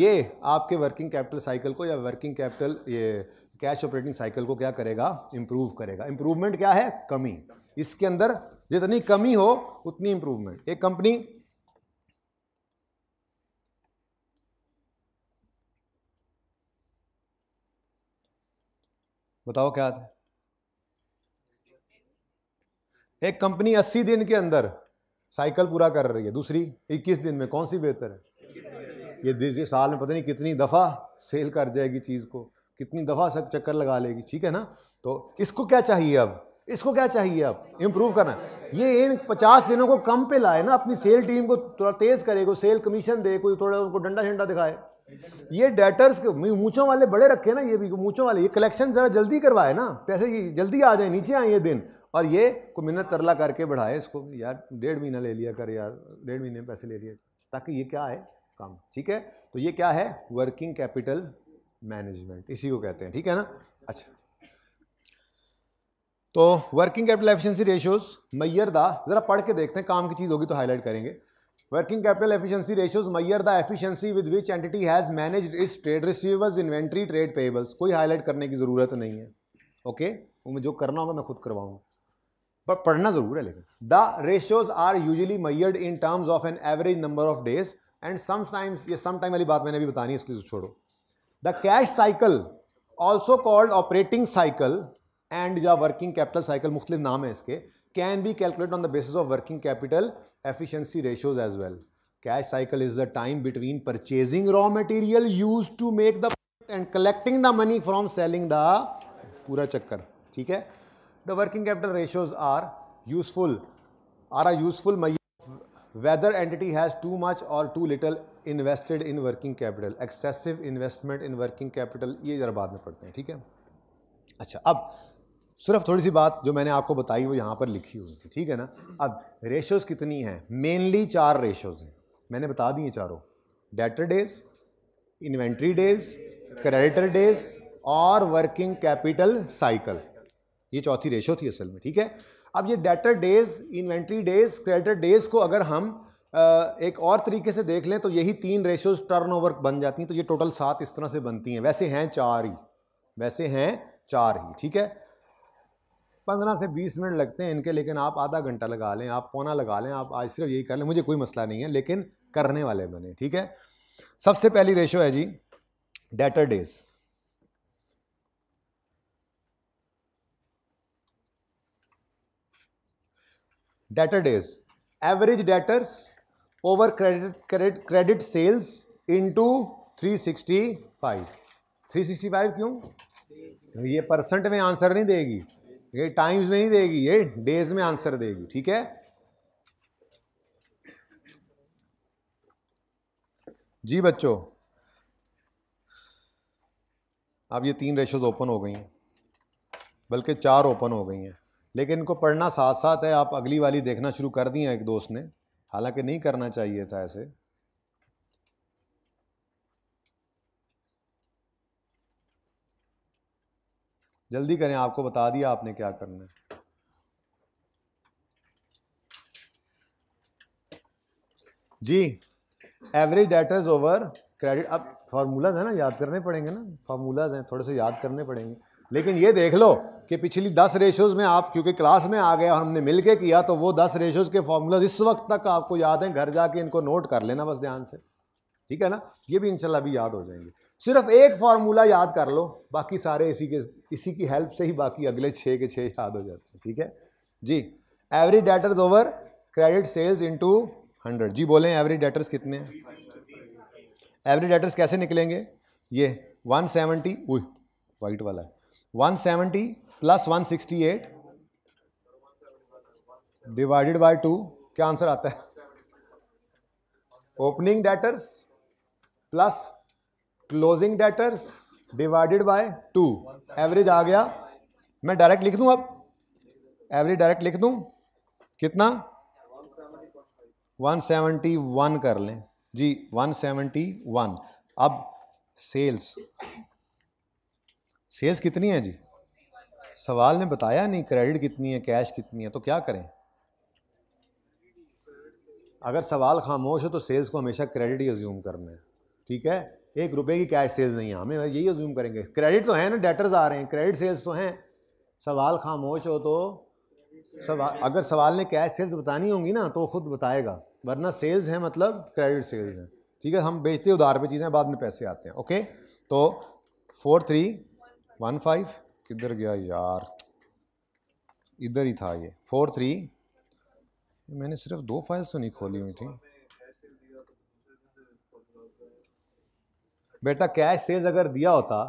ये आपके वर्किंग कैपिटल साइकिल को या वर्किंग कैपिटल ये कैश ऑपरेटिंग साइकिल को क्या करेगा इम्प्रूव करेगा इम्प्रूवमेंट क्या है कमी इसके अंदर जितनी कमी हो उतनी इम्प्रूवमेंट एक कंपनी बताओ क्या आता है एक कंपनी 80 दिन के अंदर साइकिल पूरा कर रही है दूसरी 21 दिन में कौन सी बेहतर है ये साल में पता नहीं कितनी दफ़ा सेल कर जाएगी चीज़ को कितनी दफ़ा सब चक्कर लगा लेगी ठीक है ना तो इसको क्या चाहिए अब इसको क्या चाहिए अब इम्प्रूव करना ये इन पचास दिनों को कम पे लाए ना अपनी सेल टीम को थोड़ा तेज़ करे कोई सेल कमीशन दे कोई थोड़ा उनको डंडा शंडा दिखाए ये डेटर्स के मूछों वाले बड़े रखे ना ये भी मूछों वाले ये कलेक्शन ज़रा जल्दी करवाए ना पैसे जल्दी आ जाए नीचे आए ये दिन और ये को मिन्नत तरला करके बढ़ाए इसको यार डेढ़ महीना ले लिया कर यार डेढ़ महीने पैसे ले लिए ताकि ये क्या है काम ठीक है तो ये क्या है वर्किंग कैपिटल मैनेजमेंट इसी को कहते हैं ठीक है ना अच्छा तो working capital efficiency ratios measure the ज़रा पढ़ के देखते हैं काम की चीज़ होगी तो हाईलाइट करेंगे working capital efficiency ratios measure the efficiency with which entity has manage its trade receivers inventory trade payables कोई हाईलाइट करने की ज़रूरत नहीं है ओके okay? जो करना होगा मैं खुद करवाऊंगा पर पढ़ना ज़रूर है लेकिन the ratios are usually measured in terms of an average number of days and sometimes ये सम टाइम वाली बात मैंने अभी बतानी है इसकी छोड़ो the cash cycle also called operating cycle and या वर्किंग कैपिटल साइकिल मुख्तलिफ नाम है इसके can be calculate on the basis of working capital efficiency ratios as well. Cash cycle is the time between purchasing raw material used to make the and collecting the money from selling the पूरा चक्कर ठीक है the working capital ratios are useful are are useful whether entity has too much or too little invested in working capital excessive investment in working capital ये जरा बाद में पढ़ते हैं ठीक है अच्छा अब सिर्फ थोड़ी सी बात जो मैंने आपको बताई वो यहाँ पर लिखी हुई थी ठीक है ना अब रेशोज़ कितनी हैं मेनली चार रेशोज़ हैं मैंने बता दिए चारों debtor days inventory days creditor days और वर्किंग कैपिटल साइकिल ये चौथी रेशो थी असल में ठीक है अब ये debtor days inventory days creditor days को अगर हम एक और तरीके से देख लें तो यही तीन रेशोज टर्न बन जाती हैं तो ये टोटल सात इस तरह से बनती हैं वैसे हैं चार ही वैसे हैं चार ही ठीक है पंद्रह से बीस मिनट लगते हैं इनके लेकिन आप आधा घंटा लगा लें आप पौना लगा लें आप आज सिर्फ यही कर लें मुझे कोई मसला नहीं है लेकिन करने वाले बने ठीक है सबसे पहली रेशो है जी debtor days debtor days average debtors over credit credit credit sales into 365 365 क्यों ये परसेंट में आंसर नहीं देगी ये टाइम्स नहीं देगी ये डेज में आंसर देगी ठीक है जी बच्चों अब ये तीन रेशोज ओपन हो गई हैं बल्कि चार ओपन हो गई हैं लेकिन इनको पढ़ना साथ साथ है आप अगली वाली देखना शुरू कर दी हैं एक दोस्त ने हालांकि नहीं करना चाहिए था ऐसे जल्दी करें आपको बता दिया आपने क्या करना है जी एवरेज डेटर्स ओवर क्रेडिट अब फार्मूलाज है ना याद करने पड़ेंगे ना फार्मूलाज हैं थोड़े से याद करने पड़ेंगे लेकिन ये देख लो कि पिछली दस रेशोज़ में आप क्योंकि क्लास में आ गए और हमने मिलके किया तो वो दस रेशोज़ के फार्मूलाज इस वक्त तक आपको याद हैं घर जाके इनको नोट कर लेना बस ध्यान से ठीक है ना ये भी इंशाल्लाह भी याद हो जाएंगे सिर्फ एक फार्मूला याद कर लो बाकी सारे इसी के इसी की हेल्प से ही बाकी अगले छः के छः याद हो जाते हैं ठीक है जी every debtors over credit sales into hundred जी बोलें एवरी डेटर्स कितने हैं एवरी डेटर्स कैसे निकलेंगे ये वन सेवेंटी वाइट वाला है one seventy plus one sixty eight divided by two क्या आंसर आता है opening debtors plus closing debtors divided by two average आ गया मैं डायरेक्ट लिख दू अब एवरेज डायरेक्ट लिख दू कितना 171 कर लें जी 171 अब सेल्स सेल्स कितनी है जी सवाल ने बताया नहीं क्रेडिट कितनी है कैश कितनी है तो क्या करें अगर सवाल खामोश हो तो सेल्स को हमेशा क्रेडिट ही एज्यूम करना है ठीक है एक रुपए की कैश सेल्स नहीं है हमें यही अज्यूम करेंगे क्रेडिट तो है ना डेटर्स आ रहे हैं क्रेडिट सेल्स तो हैं सवाल खामोश हो तो सवाल अगर सवाल ने कैश सेल्स बतानी होंगी ना तो खुद बताएगा वरना सेल्स हैं मतलब क्रेडिट सेल्स हैं ठीक है हम बेचते उधार पे चीज़ें बाद में पैसे आते हैं ओके तो फोर थ्री वन फाइव किधर गया यार इधर ही था ये फोर थ्री मैंने सिर्फ दो फाइल्स तो नहीं खोली हुई थी बेटा कैश सेल्स अगर दिया होता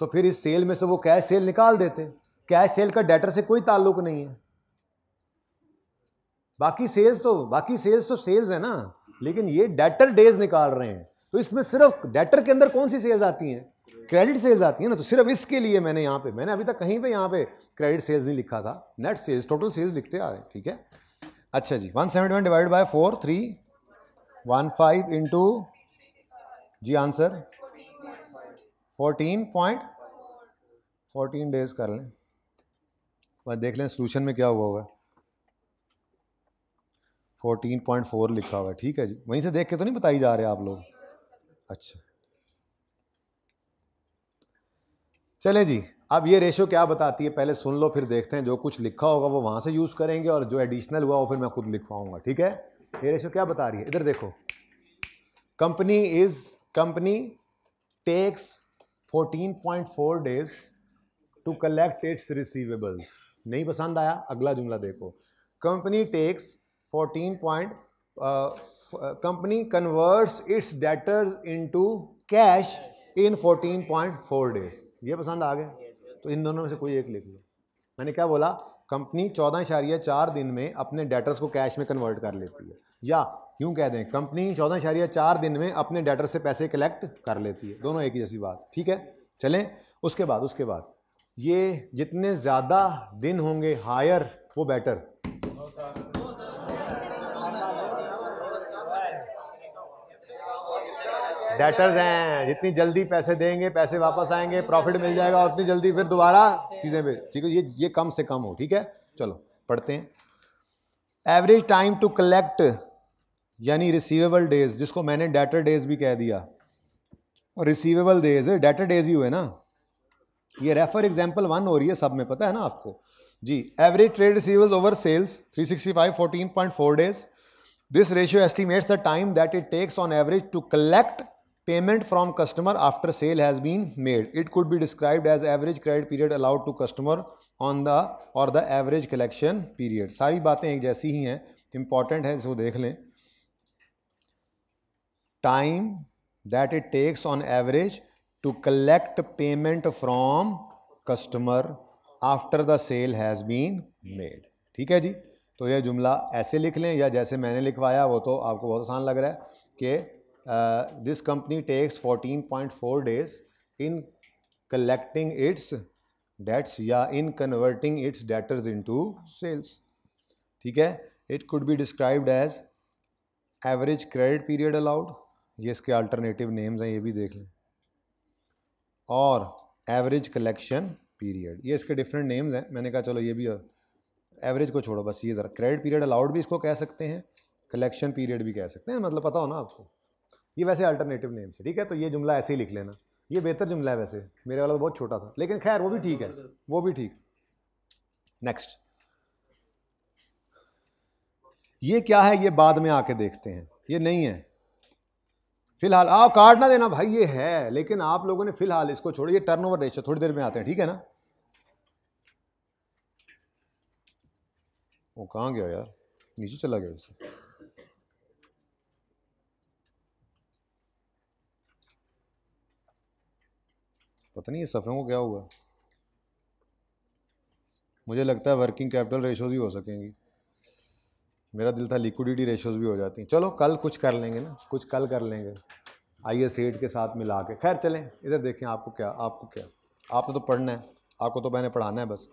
तो फिर इस सेल में से वो कैश सेल निकाल देते कैश सेल का डेटर से कोई ताल्लुक नहीं है बाकी सेल्स तो बाकी सेल्स तो सेल्स है ना लेकिन ये डेटर डेज निकाल रहे हैं तो इसमें सिर्फ डेटर के अंदर कौन सी सेल्स आती हैं क्रेडिट सेल्स आती है ना तो सिर्फ इसके लिए मैंने यहाँ पे मैंने अभी तक कहीं पे यहाँ पे क्रेडिट सेल्स नहीं लिखा था नेट सेल्स टोटल सेल्स लिखते आ रहे हैं ठीक है अच्छा जी one seventy one divide by four three one five into जी answer fourteen point fourteen days कर लें बस देख लें सोल्यूशन में क्या हुआ हुआ है फोर्टीन पॉइंट फोर लिखा हुआ है ठीक है जी वहीं से देख के तो नहीं बताई जा रहे आप लोग अच्छा चले जी अब ये रेशो क्या बताती है पहले सुन लो फिर देखते हैं जो कुछ लिखा होगा वो वहाँ से यूज़ करेंगे और जो एडिशनल हुआ वो फिर मैं खुद लिखवाऊंगा ठीक है ये रेशो क्या बता रही है इधर देखो company is company takes 14.4 days to collect its receivables नहीं पसंद आया अगला जुमला देखो company takes 14 point company converts its debtors into cash in 14.4 days ये पसंद आ गया तो इन दोनों में से कोई एक लिख लो मैंने क्या बोला कंपनी चौदह इशारिया चार दिन में अपने डेटर्स को कैश में कन्वर्ट कर लेती है या यूँ कह दें कंपनी चौदह इशारिया चार दिन में अपने डेटर से पैसे कलेक्ट कर लेती है दोनों एक ही जैसी बात ठीक है चलें उसके बाद उसके बाद ये जितने ज़्यादा दिन होंगे हायर वो बेटर डेटर्स हैं जितनी जल्दी पैसे देंगे पैसे वापस आएंगे प्रॉफिट मिल जाएगा उतनी जल्दी फिर दोबारा चीज़ें भी ठीक है ये ये कम से कम हो ठीक है चलो पढ़ते हैं एवरेज टाइम टू कलेक्ट यानी रिसीवेबल डेज जिसको मैंने डेटर डेज भी कह दिया और रिसीवेबल डेज डेटर डेज ही हुए ना ये रेफर एग्जाम्पल वन हो रही है सब में पता है ना आपको जी average trade receivables over sales 365 14.4 days this ratio estimates the time that it takes on average to collect payment from customer after sale has been made it could be described as average credit period allowed to customer on the or the average collection period सारी बातें एक जैसी ही हैं important है इसको देख लें time that it takes on average to collect payment from customer after the sale has been made ठीक है जी तो यह जुमला ऐसे लिख लें या जैसे मैंने लिखवाया वो तो आपको बहुत आसान लग रहा है कि this company takes fourteen point four days in collecting its debts या in converting its debtors into sales ठीक है it could be described as average credit period allowed ये इसके अल्टरनेटिव नेम्स हैं ये भी देख लें और एवरेज कलेक्शन पीरियड ये इसके डिफरेंट नेम्स हैं मैंने कहा चलो ये भी एवरेज uh, को छोड़ो बस ये ज़रा क्रेडिट पीरियड अलाउड भी इसको कह सकते हैं कलेक्शन पीरियड भी कह सकते हैं मतलब पता हो ना आपको ये वैसे अल्टरनेटिव नेम्स है ठीक है तो ये जुमला ऐसे ही लिख लेना ये बेहतर जुमला है वैसे मेरे वाला तो बहुत छोटा था लेकिन खैर वो भी ठीक है वो भी ठीक नेक्स्ट ये क्या है ये बाद में आके देखते हैं ये नहीं है फिलहाल आओ कार्ड ना देना भाई ये है लेकिन आप लोगों ने फिलहाल इसको छोड़ो ये टर्न ओवर रेशियो थोड़ी देर में आते हैं ठीक है ना वो कहाँ गया यार नीचे चला गया उसे पता नहीं ये सफ़ों को क्या हुआ मुझे लगता है वर्किंग कैपिटल रेशोज़ ही हो सकेंगी मेरा दिल था लिक्विडिटी रेशोज़ भी हो जाती चलो कल कुछ कर लेंगे ना कुछ कल कर लेंगे आई एस एड के साथ मिला के खैर चलें इधर देखें आपको क्या आपको क्या आपने तो पढ़ना है आपको तो मैंने पढ़ाना है बस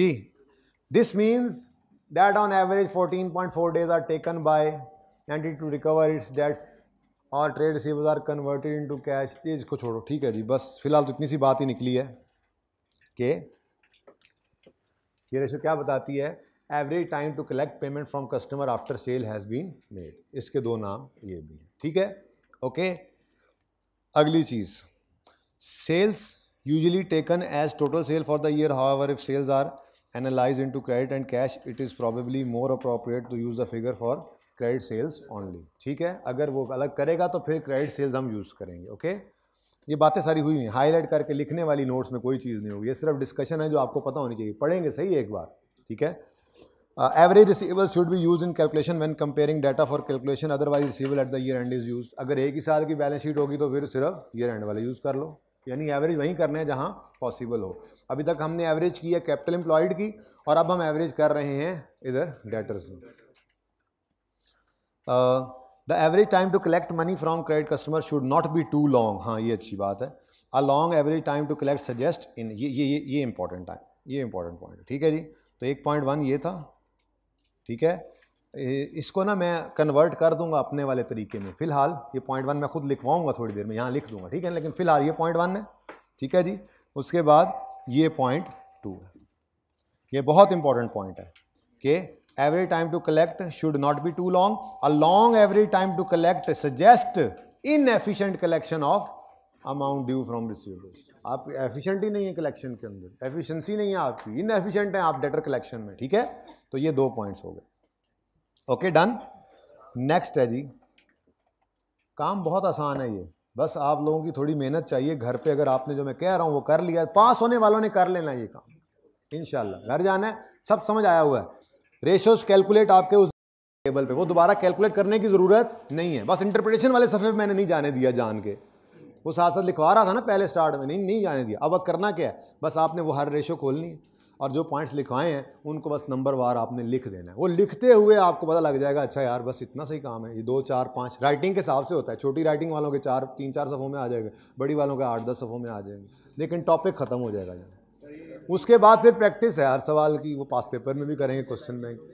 जी this means that on average 14.4 days are taken by entity to recover its debts और trade receivers are converted into cash ये इसको छोड़ो ठीक है जी बस फिलहाल तो इतनी सी बात ही निकली है कि ये रेशो क्या बताती है average time to collect payment from customer after sale has been made इसके दो नाम ये भी हैं ठीक है ओके अगली चीज़ sales usually taken as total sale for the year ever if sales are analyse into credit and cash it is probably more appropriate to use the figure for credit sales only ठीक है अगर वो अलग करेगा तो फिर क्रेडिट सेल्स हम यूज़ करेंगे ओके ये बातें सारी हुई हैं हाईलाइट करके लिखने वाली नोट्स में कोई चीज़ नहीं होगी ये सिर्फ डिस्कशन है जो आपको पता होनी चाहिए पढ़ेंगे सही एक बार ठीक है average receivable should be use in calculation when comparing data for calculation otherwise receivable at the year end is use अगर एक ही साल की बैलेंस शीट होगी तो फिर सिर्फ ईयर एंड वाले यूज़ कर लो यानी एवरेज वहीं करना है जहाँ पॉसिबल हो अभी तक हमने एवरेज की है कैपिटल एम्प्लॉयड की और अब हम एवरेज कर रहे हैं इधर डेटर्स में the average time to collect money from credit customer should not be too long हाँ ये अच्छी बात है a long average time to collect suggest in ये ये ये ये इंपॉर्टेंट टाइम ये इंपॉर्टेंट पॉइंट है ठीक है जी तो एक पॉइंट वन ये था ठीक है इसको ना मैं कन्वर्ट कर दूंगा अपने वाले तरीके में फ़िलहाल ये पॉइंट वन मैं खुद लिखवाऊंगा थोड़ी देर में यहाँ लिख दूंगा ठीक है लेकिन फ़िलहाल ये पॉइंट वन है ठीक है जी उसके बाद ये पॉइंट टू है ये बहुत इंपॉर्टेंट पॉइंट है कि time to collect should not be too long a long average time to collect suggest inefficient collection of amount due from receivables आप एफिशिएंट ही नहीं है कलेक्शन के अंदर एफिशिएंसी नहीं है आपकी एफिशियंट है आप डेटर कलेक्शन में ठीक है तो ये दो पॉइंट्स हो गए ओके डन नेक्स्ट है जी काम बहुत आसान है ये बस आप लोगों की थोड़ी मेहनत चाहिए घर पे अगर आपने जो मैं कह रहा हूँ वो कर लिया पास होने वालों ने कर लेना ये काम इनशाला घर जाना है सब समझ आया हुआ है रेशोस कैलकुलेट आपके उस टेबल पे वो दोबारा कैलकुलेट करने की ज़रूरत नहीं है बस इंटरप्रिटेशन वाले सफ़े पर मैंने नहीं जाने दिया जान के वो साथ साथ लिखवा रहा था ना पहले स्टार्ट में नहीं नहीं जाने दिया अब करना क्या है बस आपने वो हर रेशो खोलनी है और जो पॉइंट्स लिखवाए हैं उनको बस नंबर वार आपने लिख देना है वो लिखते हुए आपको पता लग जाएगा अच्छा यार बस इतना सही काम है ये दो चार पाँच राइटिंग के हिसाब से होता है छोटी राइटिंग वालों के चार तीन चार सफ़ों में आ जाएगा बड़ी वालों के आठ दस सफ़ों में आ जाएंगे लेकिन टॉपिक ख़त्म हो जाएगा यहाँ उसके बाद फिर प्रैक्टिस है हर सवाल की वो पास पेपर में भी करेंगे क्वेश्चन बैंक तो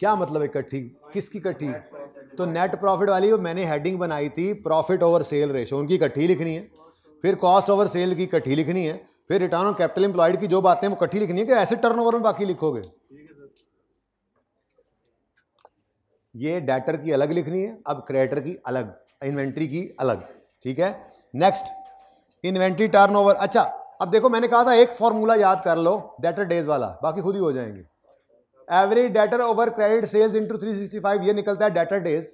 क्या मतलब इकट्ठी किसकी इकट्ठी तो नेट प्रॉफिट वाली वो मैंने हेडिंग बनाई थी प्रॉफिट ओवर सेल रेशो उनकी इकट्ठी लिखनी है फिर कॉस्ट ओवर सेल की इकट्ठी लिखनी है फिर रिटर्न ऑन कैपिटल एम्प्लॉयड की जो बातें हैं वो इकट्ठी लिखनी है कि ऐसे टर्नओवर में बाकी लिखोगे ये डेटर की अलग लिखनी है अब क्रेडिटर की अलग इन्वेंट्री की अलग ठीक है नेक्स्ट इन्वेंट्री टर्नओवर अच्छा अब देखो मैंने कहा था एक फॉर्मूला याद कर लो डेटर डेज वाला बाकी खुद ही हो जाएंगे average debtor over credit sales into three sixty five ये निकलता है डेटर डेज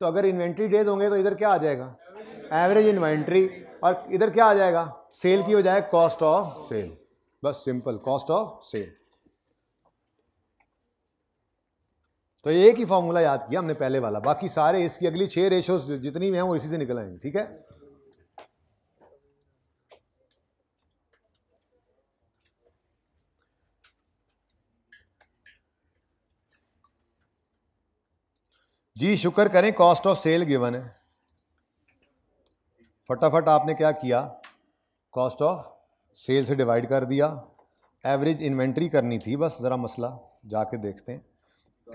तो अगर इन्वेंट्री डेज होंगे तो इधर क्या आ जाएगा एवरेज इन्वेंट्री और इधर क्या आ जाएगा सेल की हो जाए कॉस्ट ऑफ सेल बस सिंपल कॉस्ट ऑफ सेल तो एक ही फॉर्मूला याद किया हमने पहले वाला बाकी सारे इसकी अगली छह रेशो जितनी भी हैं वो इसी से निकल आएंगे ठीक है जी शुक्र करें कॉस्ट ऑफ सेल गिवन है फटाफट आपने क्या किया कॉस्ट ऑफ सेल से डिवाइड कर दिया एवरेज इन्वेंट्री करनी थी बस ज़रा मसला जाके देखते हैं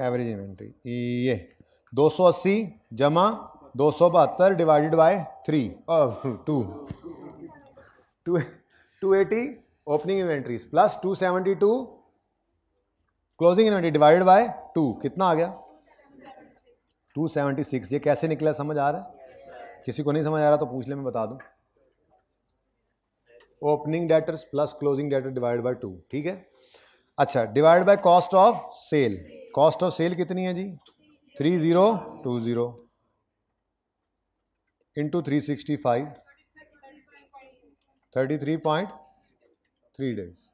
एवरेज इन्वेंट्री ये 280 जमा दो सौ बहत्तर divided by three two two two eighty opening inventories plus two seventy two closing inventory divided by two कितना आ गया टू सेवेंटी सिक्स ये कैसे निकला समझ आ रहा है किसी को नहीं समझ आ रहा तो पूछ ले मैं बता दूं opening debtors plus closing debtor divide by two ठीक है अच्छा divide by cost of sale cost of sale कितनी है जी three zero two zero into three sixty five thirty three point three days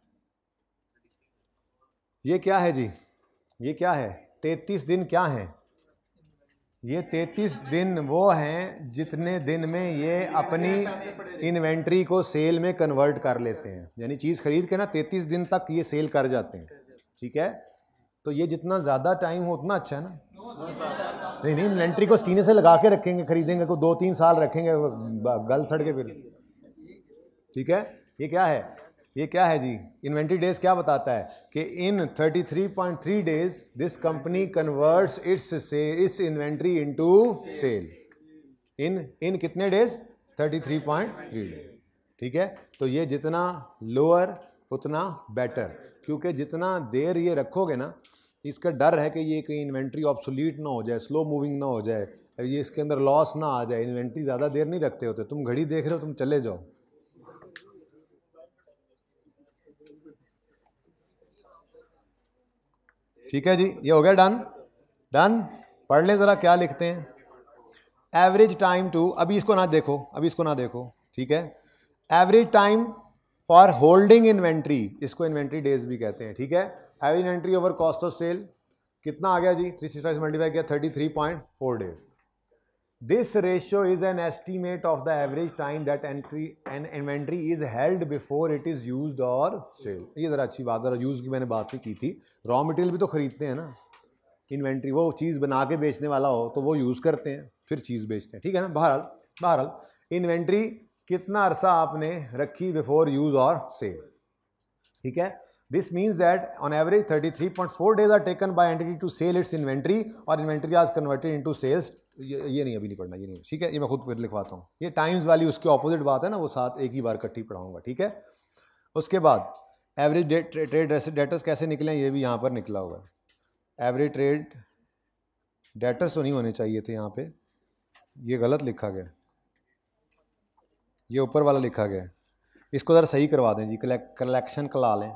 ये क्या है जी ये क्या है तैतीस दिन क्या हैं ये तैतीस दिन वो हैं जितने दिन में ये अपनी इन्वेंट्री को सेल में कन्वर्ट कर लेते हैं यानी चीज़ खरीद के ना तैतीस दिन तक ये सेल कर जाते हैं ठीक है तो ये जितना ज़्यादा टाइम हो उतना अच्छा है ना नहीं नहीं इन्वेंट्री को सीने से लगा के रखेंगे खरीदेंगे को दो तीन साल रखेंगे गल सड़ के फिर ठीक है ये क्या है ये क्या है जी इन्वेंट्री डेज क्या बताता है कि in 33.3 days this company converts its से इस inventory into sale in in कितने डेज 33.3 डेज ठीक है तो ये जितना लोअर उतना बेटर क्योंकि जितना देर ये रखोगे ना इसका डर है कि ये कहीं इन्वेंट्री ऑप्सोलीट ना हो जाए स्लो मूविंग ना हो जाए ये इसके अंदर लॉस ना आ जाए इन्वेंट्री ज़्यादा देर नहीं रखते होते तुम घड़ी देख रहे हो तुम चले जाओ ठीक है जी ये हो गया डन डन पढ़ लें ज़रा क्या लिखते हैं एवरेज टाइम टू अभी इसको ना देखो अभी इसको ना देखो ठीक है average time for holding inventory इसको इन्वेंट्री डेज भी कहते हैं ठीक है inventory over cost of sale कितना आ गया जी थ्री सिक्स फाइव मल्टीफाई किया thirty three point four days this ratio is an estimate of the average time that entry an inventory is held before it is use or sale ये ज़रा अच्छी बात ज़रा यूज़ की मैंने बात भी की थी रॉ मटेरियल भी तो खरीदते हैं ना इन्वेंट्री वो चीज़ बना के बेचने वाला हो तो वो यूज़ करते हैं फिर चीज़ बेचते हैं ठीक है ना बहरहाल बहरहाल इन्वेंट्री कितना अरसा आपने रखी बिफोर यूज़ और सेल ठीक है This means that on average 33.4 days are taken by entity to sell its inventory or inventory has converted into sales ये, ये नहीं अभी नहीं पढ़ना ये नहीं ठीक है ये मैं खुद फिर लिखवाता हूँ ये टाइम्स वाली उसके ऑपोजिट बात है ना वो साथ एक ही बार इकट्ठी पढ़ाऊंगा ठीक है उसके बाद एवरेज ट्रेड डेटर्स कैसे निकले ये भी यहाँ पर निकला हुआ है एवरेज ट्रेड डेटर्स तो नहीं होने चाहिए थे यहाँ पे ये गलत लिखा गया ये ऊपर वाला लिखा गया इसको ज़रा सही करवा दें जी कलेक्शन कला लें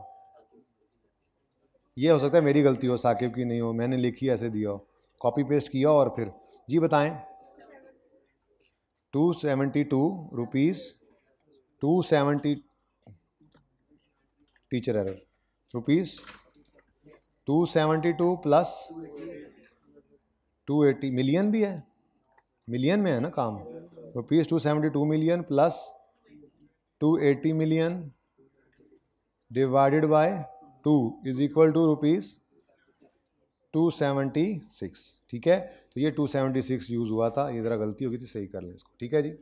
ये हो सकता है मेरी गलती हो साकिब की नहीं हो मैंने लिखी ऐसे दिया हो कॉपी पेस्ट किया और फिर जी बताएं two seventy two rupees two seventy teacher error rupees two seventy two plus two eighty million भी है मिलियन में है ना काम rupees two seventy two million plus two eighty million divided by two is equal to rupees two seventy six ठीक है तो ये टू सेवेंटी सिक्स यूज़ हुआ था ये ज़रा गलती होगी तो सही कर लें इसको ठीक है जी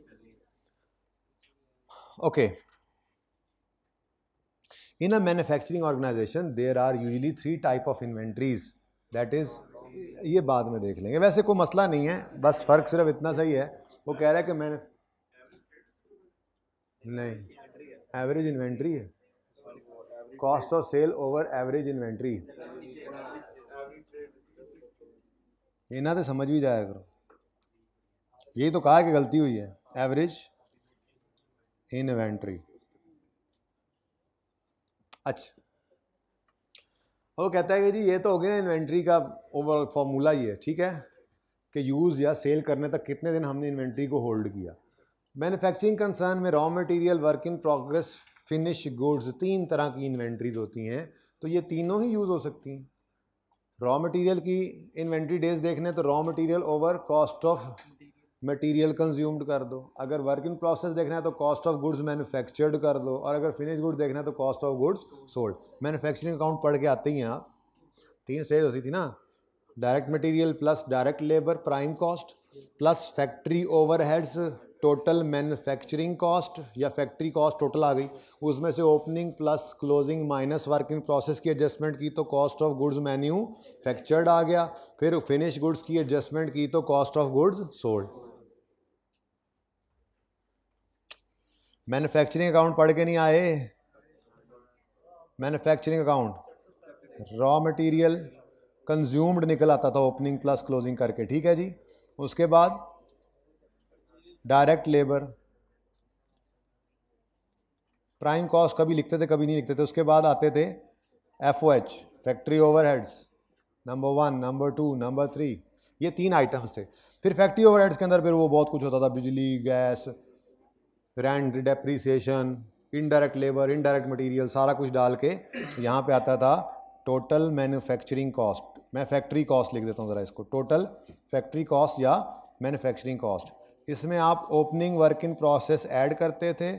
okay in a manufacturing organization there are usually three type of inventories that is ये बाद में देख लेंगे वैसे कोई मसला नहीं है बस फ़र्क सिर्फ इतना सही है वो कह रहा है कि मैंने नहीं एवरेज इन्वेंट्री है cost of sale over average inventory इना तो समझ भी जाया करो यही तो कहा कि गलती हुई है एवरेज इन्वेंट्री अच्छा वो कहता है कि जी ये तो हो गया ना इन्वेंट्री का ओवरऑल फॉर्मूला ही है ठीक है कि यूज़ या सेल करने तक कितने दिन हमने इन्वेंट्री को होल्ड किया मैन्युफैक्चरिंग कंसर्न में raw material work in progress finish goods तीन तरह की इन्वेंट्रीज होती हैं तो ये तीनों ही यूज़ हो सकती हैं रॉ मटेरियल की इन्वेंट्री डेज देखने तो raw material over cost of material consumed कर दो अगर वर्क इन प्रोसेस देखना है तो कॉस्ट ऑफ गुड्स मैन्युफैक्चर्ड कर दो और अगर फिनिश गुड्स देखना है तो cost of goods sold manufacturing account पढ़ के आते ही हैं आप तीन सेज होती थी ना direct material plus direct labour prime cost plus factory overheads total manufacturing cost या फैक्ट्री कॉस्ट टोटल आ गई उसमें से opening plus closing minus working process की एडजस्टमेंट की तो cost of goods manufactured आ गया फिर फिनिश गुड्स की एडजस्टमेंट की तो cost of goods sold manufacturing account पढ़ के नहीं आए manufacturing account raw material consumed निकल आता था ओपनिंग प्लस क्लोजिंग करके ठीक है जी उसके बाद डायरेक्ट लेबर प्राइम कॉस्ट कभी लिखते थे कभी नहीं लिखते थे उसके बाद आते थे F O H factory overheads number one number two number three ये तीन आइटम्स थे फिर फैक्ट्री ओवरहेड्स के अंदर फिर वो बहुत कुछ होता था बिजली gas rent depreciation indirect labour indirect material सारा कुछ डाल के यहाँ पे आता था टोटल मैन्युफैक्चरिंग कॉस्ट मैं फैक्ट्री कॉस्ट लिख देता हूँ ज़रा इसको टोटल फैक्ट्री कॉस्ट या मैन्युफैक्चरिंग कॉस्ट इसमें आप opening work in process add करते थे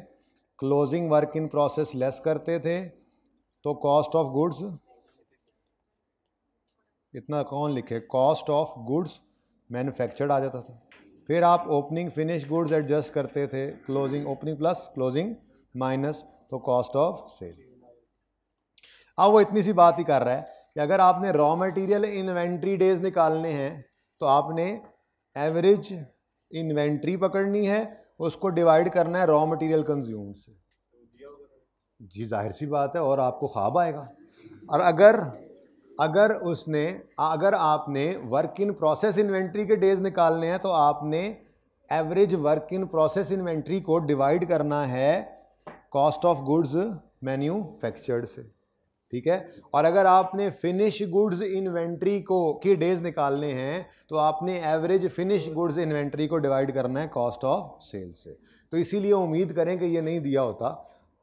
closing work in process less करते थे तो कॉस्ट ऑफ गुड्स इतना कौन लिखे कॉस्ट ऑफ गुड्स मैन्युफैक्चर्ड आ जाता था फिर आप ओपनिंग फिनिश गुड्स एडजस्ट करते थे closing opening plus closing minus तो कॉस्ट ऑफ सेल अब वो इतनी सी बात ही कर रहा है कि अगर आपने रॉ मटेरियल इन्वेंट्री डेज निकालने हैं तो आपने एवरेज इन्वेंट्री पकड़नी है उसको डिवाइड करना है रॉ मटेरियल कंज्यूम से जी जाहिर सी बात है और आपको ख्वाब आएगा और अगर अगर उसने अगर आपने वर्क इन प्रोसेस इन्वेंट्री के डेज निकालने हैं तो आपने average work in process inventory को डिवाइड करना है कॉस्ट ऑफ गुड्स मैन्यूफैक्चर्ड से ठीक है और अगर आपने फिनिश गुड्स इन्वेंट्री को के डेज निकालने हैं तो आपने एवरेज फिनिश गुड्स इन्वेंट्री को डिवाइड करना है कॉस्ट ऑफ सेल से तो इसीलिए उम्मीद करें कि ये नहीं दिया होता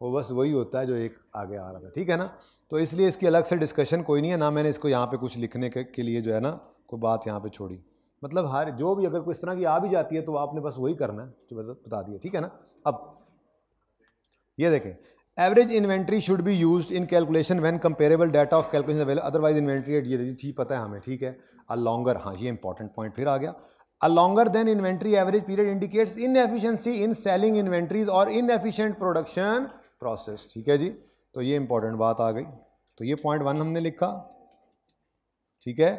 वो बस वही होता है जो एक आगे आ रहा था ठीक है ना तो इसलिए इसकी अलग से डिस्कशन कोई नहीं है ना मैंने इसको यहाँ पे कुछ लिखने के, के लिए जो है ना कोई बात यहाँ पे छोड़ी मतलब हर जो भी अगर कोई इस तरह की आ भी जाती है तो आपने बस वही करना है जो मतलब बता दिया ठीक है ना अब ये देखें average inventory should be use in calculation when comparable data of calculation available otherwise inventory at ये ठीक पता है हमें ठीक है अ लॉन्गर हाँ ये इंपॉर्टेंट पॉइंट फिर आ गया a longer than inventory average period indicates inefficiency in selling inventories और इन एफिशियंट प्रोडक्शन प्रोसेस ठीक है जी तो ये इंपॉर्टेंट बात आ गई तो ये पॉइंट वन हमने लिखा ठीक है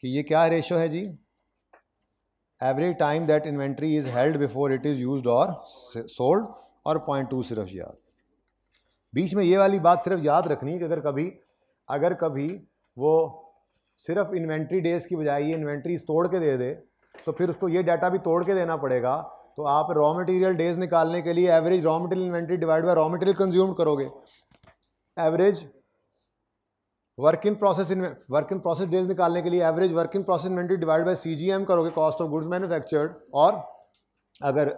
कि ये क्या रेशो है जी every time that inventory is held before it is use और सोल्ड और पॉइंट टू सिर्फ याद बीच में ये वाली बात सिर्फ याद रखनी है कि अगर कभी अगर कभी वो सिर्फ इन्वेंट्री डेज की बजाय ये इन्वेंट्रीज तोड़ के दे दे तो फिर उसको ये डाटा भी तोड़ के देना पड़ेगा तो आप रॉ मटेरियल डेज निकालने के लिए average raw material inventory divide by raw material consume करोगे average work in process work in process days निकालने के लिए average work in process inventory divide by CGM करोगे कॉस्ट ऑफ गुड्स मैन्युफैक्चर्ड और अगर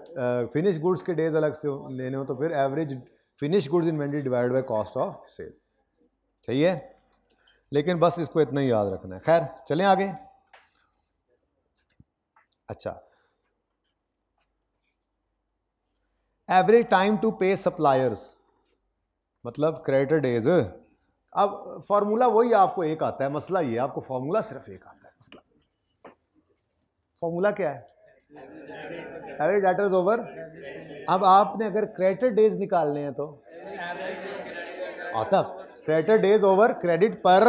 फिनिश गुड्स के डेज अलग से लेने हो तो फिर average finish goods inventory divide by cost of sale सही है लेकिन बस इसको इतना ही याद रखना है खैर चलें आगे अच्छा average time to pay suppliers मतलब क्रेडिटेड डेज अब फॉर्मूला वही आपको एक आता है मसला ये आपको फार्मूला सिर्फ एक आता है मसला फॉर्मूला क्या है एवरेज डेटर इज ओवर अब आपने अगर क्रेडिट डेज निकालने हैं तो औतब credit days over credit 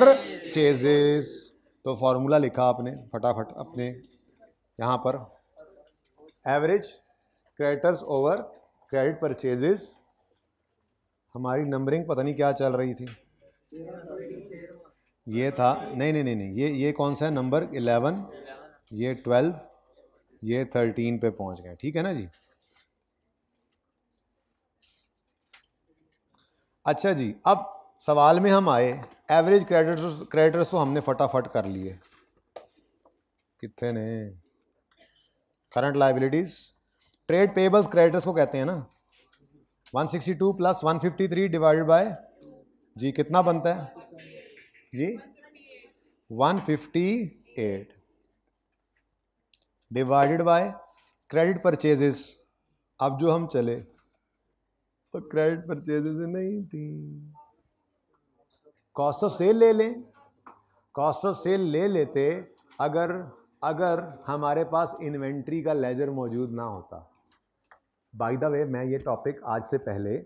purchases तो फॉर्मूला लिखा आपने फटाफट अपने यहां पर average creditors over credit purchases हमारी नंबरिंग पता नहीं क्या चल रही थी ये था नहीं नहीं नहीं नहीं ये ये कौन सा है नंबर इलेवन ये ट्वेल्व ये थर्टीन पे पहुंच गए ठीक है ना जी अच्छा जी अब सवाल में हम आए एवरेज क्रेडिटर्स क्रेडिटर्स तो हमने फटाफट कर लिए कितने ने current liabilities trade payables creditors को कहते हैं ना 162 प्लस 153 डिवाइडेड बाय जी कितना बनता है जी 158 डिवाइडेड बाय क्रेडिट परचेजेस अब जो हम चले तो क्रेडिट परचेजेस नहीं थी कॉस्ट ऑफ सेल ले लें कॉस्ट ऑफ सेल ले लेते अगर अगर हमारे पास इन्वेंट्री का लेजर मौजूद ना होता बाई द वे मैं ये टॉपिक आज से पहले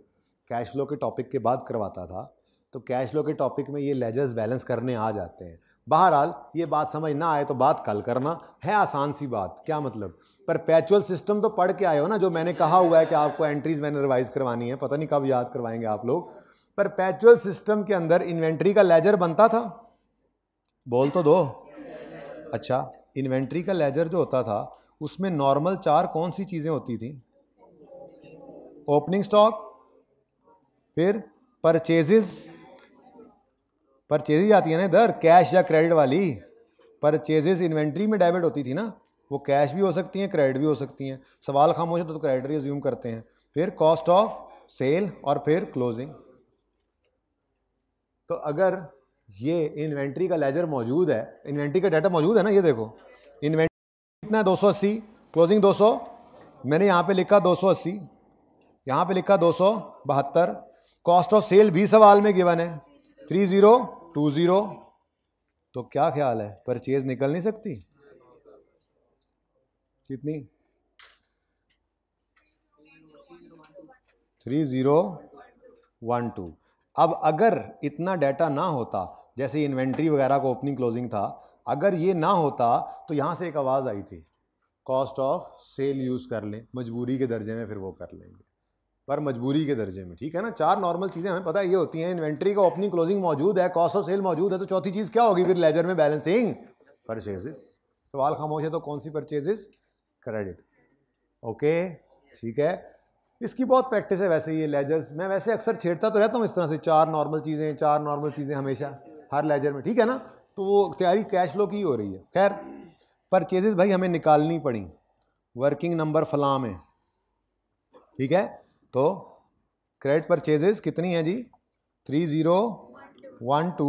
कैश लो के टॉपिक के बाद करवाता था तो कैश फ्लो के टॉपिक में ये लेजर्स बैलेंस करने आ जाते हैं बहरहाल ये बात समझ ना आए तो बात कल करना है आसान सी बात क्या मतलब परपैचुअल सिस्टम तो पढ़ के आए हो ना जो मैंने कहा हुआ है कि आपको एंट्रीज मैंने रिवाइज करवानी है पता नहीं कब याद करवाएंगे आप लोग परपैचुअल सिस्टम के अंदर इन्वेंट्री का लेजर बनता था बोल तो दो अच्छा इन्वेंट्री का लेजर जो होता था उसमें नॉर्मल चार कौन सी चीज़ें होती थी ओपनिंग स्टॉक फिर परचेजेज़ परचेजेज आती है ना इधर कैश या क्रेडिट वाली परचेजेज इन्वेंट्री में डेबिट होती थी ना वो कैश भी हो सकती हैं क्रेडिट भी हो सकती हैं सवाल खामोश है तो क्रेडिट तो ही करते हैं फिर कॉस्ट ऑफ सेल और फिर क्लोजिंग तो अगर ये इन्वेंट्री का लेजर मौजूद है इन्वेंट्री का डाटा मौजूद है ना ये देखो इन्वेंट्री कितना है दो क्लोजिंग 200 मैंने यहाँ पे लिखा 280 यहाँ पर लिखा दो सौ बहत्तर कॉस्ट ऑफ सेल भी सवाल में गिवन है थ्री ज़ीरो टू ज़ीरो तो क्या ख्याल है परचेज निकल नहीं सकती कितनी थ्री ज़ीरो वन टू अब अगर इतना डाटा ना होता जैसे इन्वेंट्री वगैरह का ओपनिंग क्लोजिंग था अगर ये ना होता तो यहाँ से एक आवाज़ आई थी कॉस्ट ऑफ सेल यूज़ कर लें मजबूरी के दर्जे में फिर वो कर लेंगे पर मजबूरी के दर्जे में ठीक है ना चार नॉर्मल चीज़ें हमें पता ये होती हैं इन्वेंट्री का ओपनिंग क्लोजिंग मौजूद है कॉस्ट ऑफ सेल मौजूद है तो चौथी चीज़ क्या होगी फिर लेजर में बैलेंसिंग परचेजेस सवाल खामोश है तो कौन सी परचेजेस क्रेडिट ओके ठीक है इसकी बहुत प्रैक्टिस है वैसे ये लेजर्स मैं वैसे अक्सर छेड़ता तो रहता हूँ इस तरह से चार नॉर्मल चीज़ें चार नॉर्मल चीज़ें हमेशा हर लेजर में ठीक है ना तो वो तैयारी कैश फ्लो की हो रही है खैर परचेजेस भाई हमें निकालनी पड़ी वर्किंग नंबर फलाम है ठीक है तो क्रेडिट परचेजेस कितनी है जी three zero one two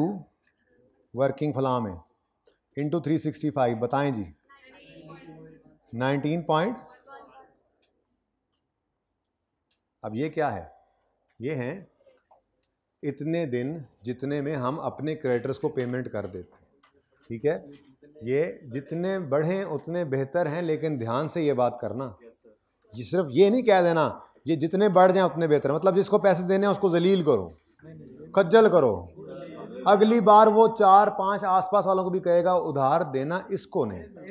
working है in into three sixty five बताएँ जी नाइनटीन पॉइंट अब ये क्या है ये हैं इतने दिन जितने में हम अपने क्रेडिटर्स को पेमेंट कर देते ठीक है ये जितने बढ़ें उतने बेहतर हैं लेकिन ध्यान से ये बात करना ये सिर्फ ये नहीं कह देना ये जितने बढ़ जाएं उतने बेहतर मतलब जिसको पैसे देने हैं उसको जलील करो खज्जल करो अगली बार वो चार पांच आसपास वालों को भी कहेगा उधार देना इसको नहीं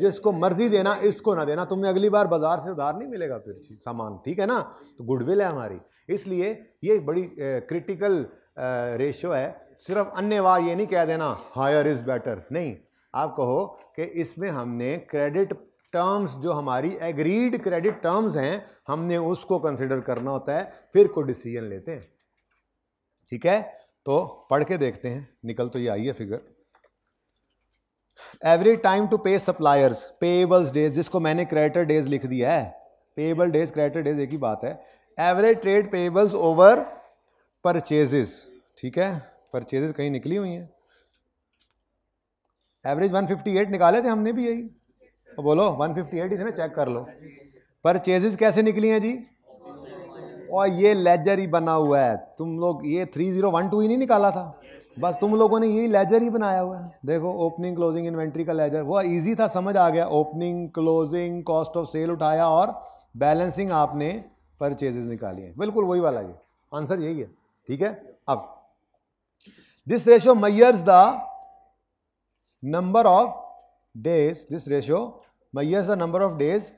जिसको मर्जी देना इसको ना देना तुम्हें अगली बार बाजार से उधार नहीं मिलेगा फिर सामान ठीक है ना तो गुडविल है हमारी इसलिए ये बड़ी क्रिटिकल रेशो है सिर्फ अन्य वाह ये नहीं कह देना हायर इज़ बेटर नहीं आप कहो कि इसमें हमने क्रेडिट टर्म्स जो हमारी एग्रीड क्रेडिट टर्म्स हैं हमने उसको कंसिडर करना होता है फिर कोई डिसीजन लेते हैं ठीक है तो पढ़ के देखते हैं निकल तो ये आई है figure every time to pay suppliers payables days जिसको मैंने क्रेडिटर डेज लिख दिया है पेएबल डेज क्रेडिटर डेज एक ही बात है average trade payables over purchases ठीक है परचेजेस कहीं निकली हुई हैं एवरेज 158 निकाले थे हमने भी यही तो बोलो 158 इसमें चेक कर लो परचेजेस कैसे निकली हैं जी और ये लेजर ही बना हुआ है तुम लोग ये 3012 ही नहीं निकाला था बस तुम लोगों ने यही लेजर ही बनाया हुआ है देखो ओपनिंग क्लोजिंग इन्वेंट्री का लेजर वो इजी था समझ आ गया opening closing cost of sale उठाया और बैलेंसिंग आपने परचेजेस निकाली है बिल्कुल वही वाला ये आंसर यही है ठीक है अब this ratio measures the number of days this ratio measures the number of days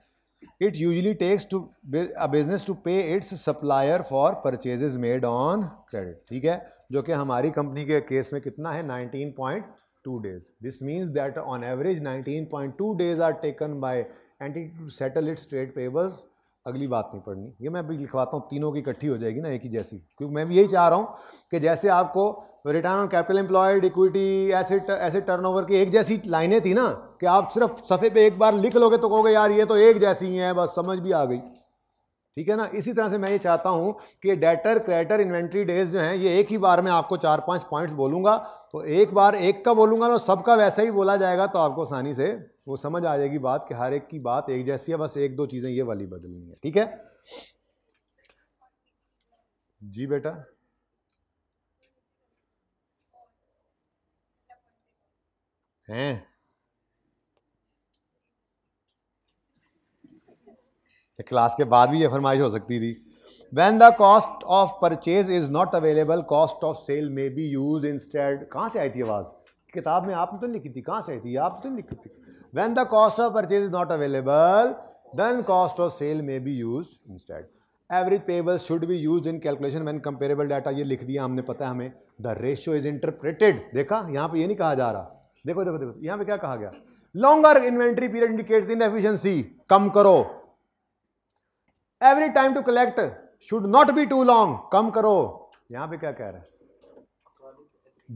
it usually takes to a business to pay its supplier for purchases made on credit ठीक है जो कि हमारी कंपनी के केस में कितना है 19.2 days this means that on average 19.2 days are taken by entity to settle its trade payables अगली बात नहीं पढ़नी ये मैं अभी लिखवाता हूँ तीनों की इकट्ठी हो जाएगी ना एक ही जैसी क्योंकि मैं भी यही चाह रहा हूँ कि जैसे आपको return on capital employed equity asset asset turnover की एक जैसी लाइनें थी ना कि आप सिर्फ सफ़े पे एक बार लिख लोगे तो कहोगे यार ये तो एक जैसी ही है बस समझ भी आ गई ठीक है ना इसी तरह से मैं ये चाहता हूँ कि डेटर क्रेडिटर इन्वेंट्री डेज जो हैं ये एक ही बार में आपको चार पांच पॉइंट्स बोलूँगा तो एक बार एक का बोलूँगा ना सबका वैसा ही बोला जाएगा तो आपको आसानी से वो समझ आ जाएगी बात कि हर एक की बात एक जैसी है बस एक दो चीज़ें ये वाली बदलनी है ठीक है जी बेटा हैं क्लास तो के बाद भी ये फरमाइश हो सकती थी when the cost of purchase is not available cost of sale may be use instead कहाँ से आई थी आवाज़ किताब में आपने तो लिखी थी कहाँ से आई थी आप तो लिखी थी when the cost of purchase is not available cost of sale may be use instead average payable should be use in calculation when comparable data ये लिख दिया हमने पता है हमें द रेशियो इज इंटरप्रेटेड देखा यहाँ पे ये नहीं कहा जा रहा देखो देखो देखो यहां पे क्या कहा गया longer inventory period indicates inefficiency कम करो every time to collect should not be too long कम करो यहां पे क्या कह रहा है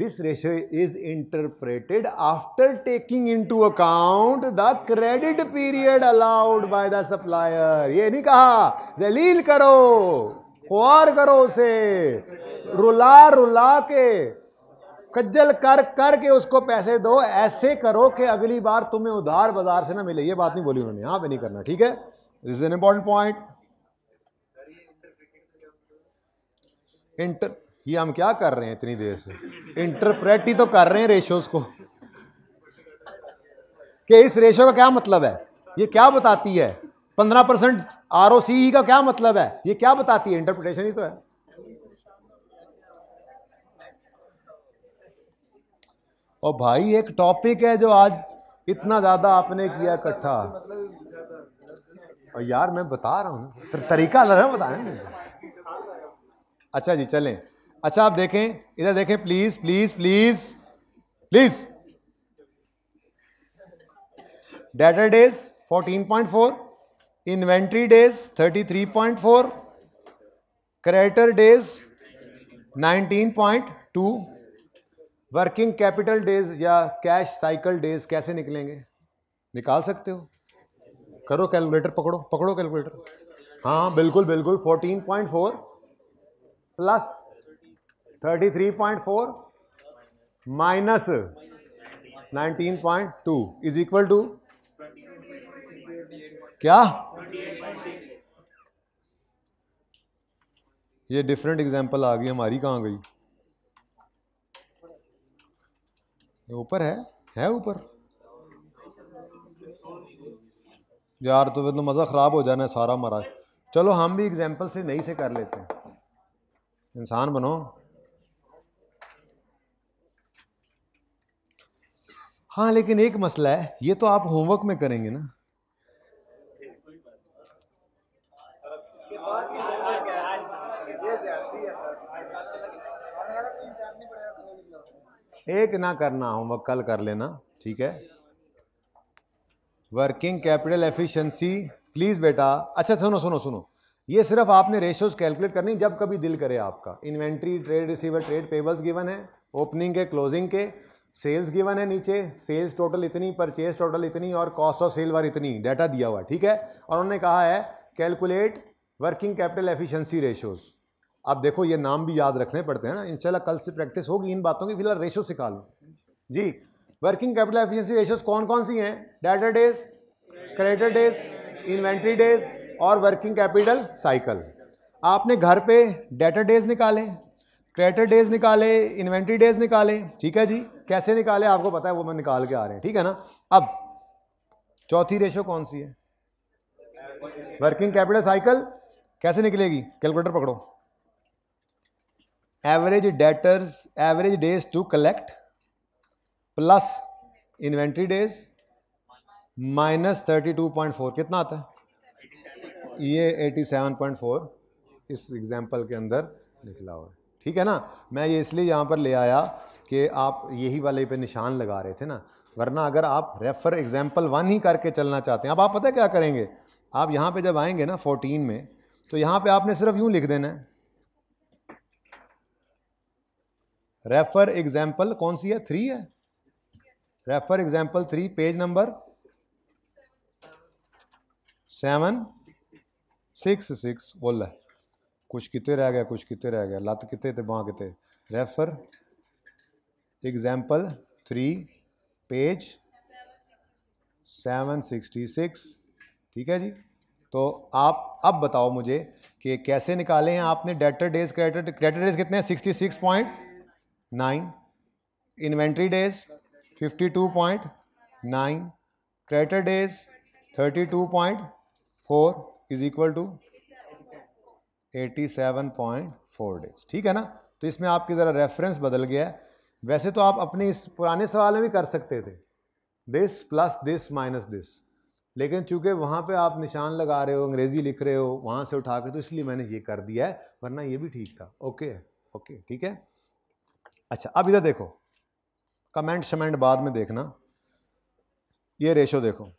this ratio is interpreted after taking into account the credit period allowed by the supplier ये नहीं कहा जलील करो खुआर करो उसे रुला रुला के कज्जल कर कर के उसको पैसे दो ऐसे करो कि अगली बार तुम्हें उधार बाजार से ना मिले ये बात नहीं बोली उन्होंने यहाँ पे नहीं करना ठीक है this is an important point inter ये हम क्या कर रहे हैं इतनी देर से इंटरप्रेट ही तो कर रहे हैं रेशोस को कि इस रेशो का क्या मतलब है ये क्या बताती है पंद्रह परसेंट आर e का क्या मतलब है ये क्या बताती है इंटरप्रिटेशन ही तो है और भाई एक टॉपिक है जो आज इतना ज़्यादा आपने किया इकट्ठा और यार मैं बता रहा हूँ तर, तरीका अलग है बताएं अच्छा जी चलें अच्छा आप देखें इधर देखें please please please please debtor days 14.4 inventory days 33.4 creditor days 19.2 working capital days या कैश साइकिल डेज कैसे निकलेंगे निकाल सकते हो करो कैलकुलेटर पकड़ो पकड़ो कैलकुलेटर हाँ बिल्कुल बिल्कुल 14.4 plus 33.4 minus 19.2 is equal to क्या ये डिफरेंट एग्जांपल आ गई हमारी कहाँ गई ऊपर है है ऊपर यार तो फिर तो मज़ा ख़राब हो जाना है सारा महाराज चलो हम भी एग्जाम्पल से नहीं से कर लेते हैं इंसान बनो हाँ लेकिन एक मसला है ये तो आप होमवर्क में करेंगे ना एक ना करना हो कल कर लेना ठीक है वर्किंग कैपिटल एफिशिएंसी प्लीज़ बेटा अच्छा सुनो सुनो सुनो ये सिर्फ आपने रेशोज कैलकुलेट करनी जब कभी दिल करे आपका inventory trade receiver trade payables given है ओपनिंग के क्लोजिंग के सेल्स गिवन है नीचे सेल्स टोटल इतनी परचेज टोटल इतनी और कॉस्ट ऑफ सेल वार इतनी डाटा दिया हुआ ठीक है और उन्होंने कहा है calculate working capital efficiency ratios आप देखो ये नाम भी याद रखने पड़ते हैं ना इंशाल्लाह कल से प्रैक्टिस होगी इन बातों की फिलहाल रेशो सिखा लो जी वर्किंग कैपिटल एफिशिएंसी रेशोस कौन कौन सी हैं debtor days creditor days inventory days और वर्किंग कैपिटल साइकिल आपने घर पे डेटर डेज निकाले क्रेडिटर डेज निकाले इन्वेंट्री डेज निकाले ठीक है जी कैसे निकाले आपको पता है वो मैं निकाल के आ रहे हैं ठीक है ना अब चौथी रेशो कौन सी है वर्किंग कैपिटल साइकिल कैसे निकलेगी कैलकुलेटर पकड़ो days to collect plus inventory days minus thirty two point 32.4 कितना आता है ये 87.4 इस एग्जाम्पल के अंदर निकला हुआ है ठीक है ना मैं ये इसलिए यहाँ पर ले आया कि आप यही वाले पे निशान लगा रहे थे ना वरना अगर आप रेफर एग्जाम्पल वन ही करके चलना चाहते हैं अब आप पता क्या करेंगे आप यहाँ पे जब आएंगे ना 14 में तो यहाँ पे आपने सिर्फ यूँ लिख देना है रेफर एग्जाम्पल कौन सी है थ्री है refer example three page number seven six six बोल है कुछ कितने रह गया कुछ कितने रह गया लत कितने थे बाँ कितने refer example three page seven sixty six ठीक है जी तो आप अब बताओ मुझे कि कैसे निकाले हैं आपने debtor days credit credit days कितने हैं sixty six point nine inventory days fifty two point nine creditor days thirty two point four is equal to eighty seven point four days ठीक है ना तो इसमें आपकी ज़रा रेफरेंस बदल गया है वैसे तो आप अपने इस पुराने सवाल में भी कर सकते थे this plus this minus this लेकिन चूंकि वहाँ पे आप निशान लगा रहे हो अंग्रेज़ी लिख रहे हो वहाँ से उठा के तो इसलिए मैंने ये कर दिया है वरना ये भी ठीक था ओके ओके ठीक है अच्छा अब इधर देखो कमेंट शमेंट बाद में देखना ये रेशो देखो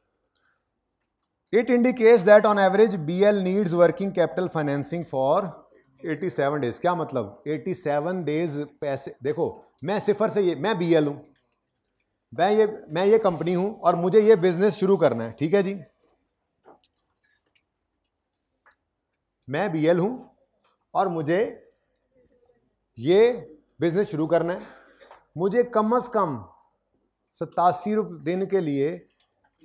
it indicates that on average bl needs working capital financing for 87 days क्या मतलब 87 डेज पैसे देखो मैं सिफर से ये मैं एल हूं मैं ये मैं ये कंपनी हूं और मुझे ये बिजनेस शुरू करना है ठीक है जी मैं बीएल हूं और मुझे ये बिजनेस शुरू करना है मुझे कम से कम सतासी रुपये दिन के लिए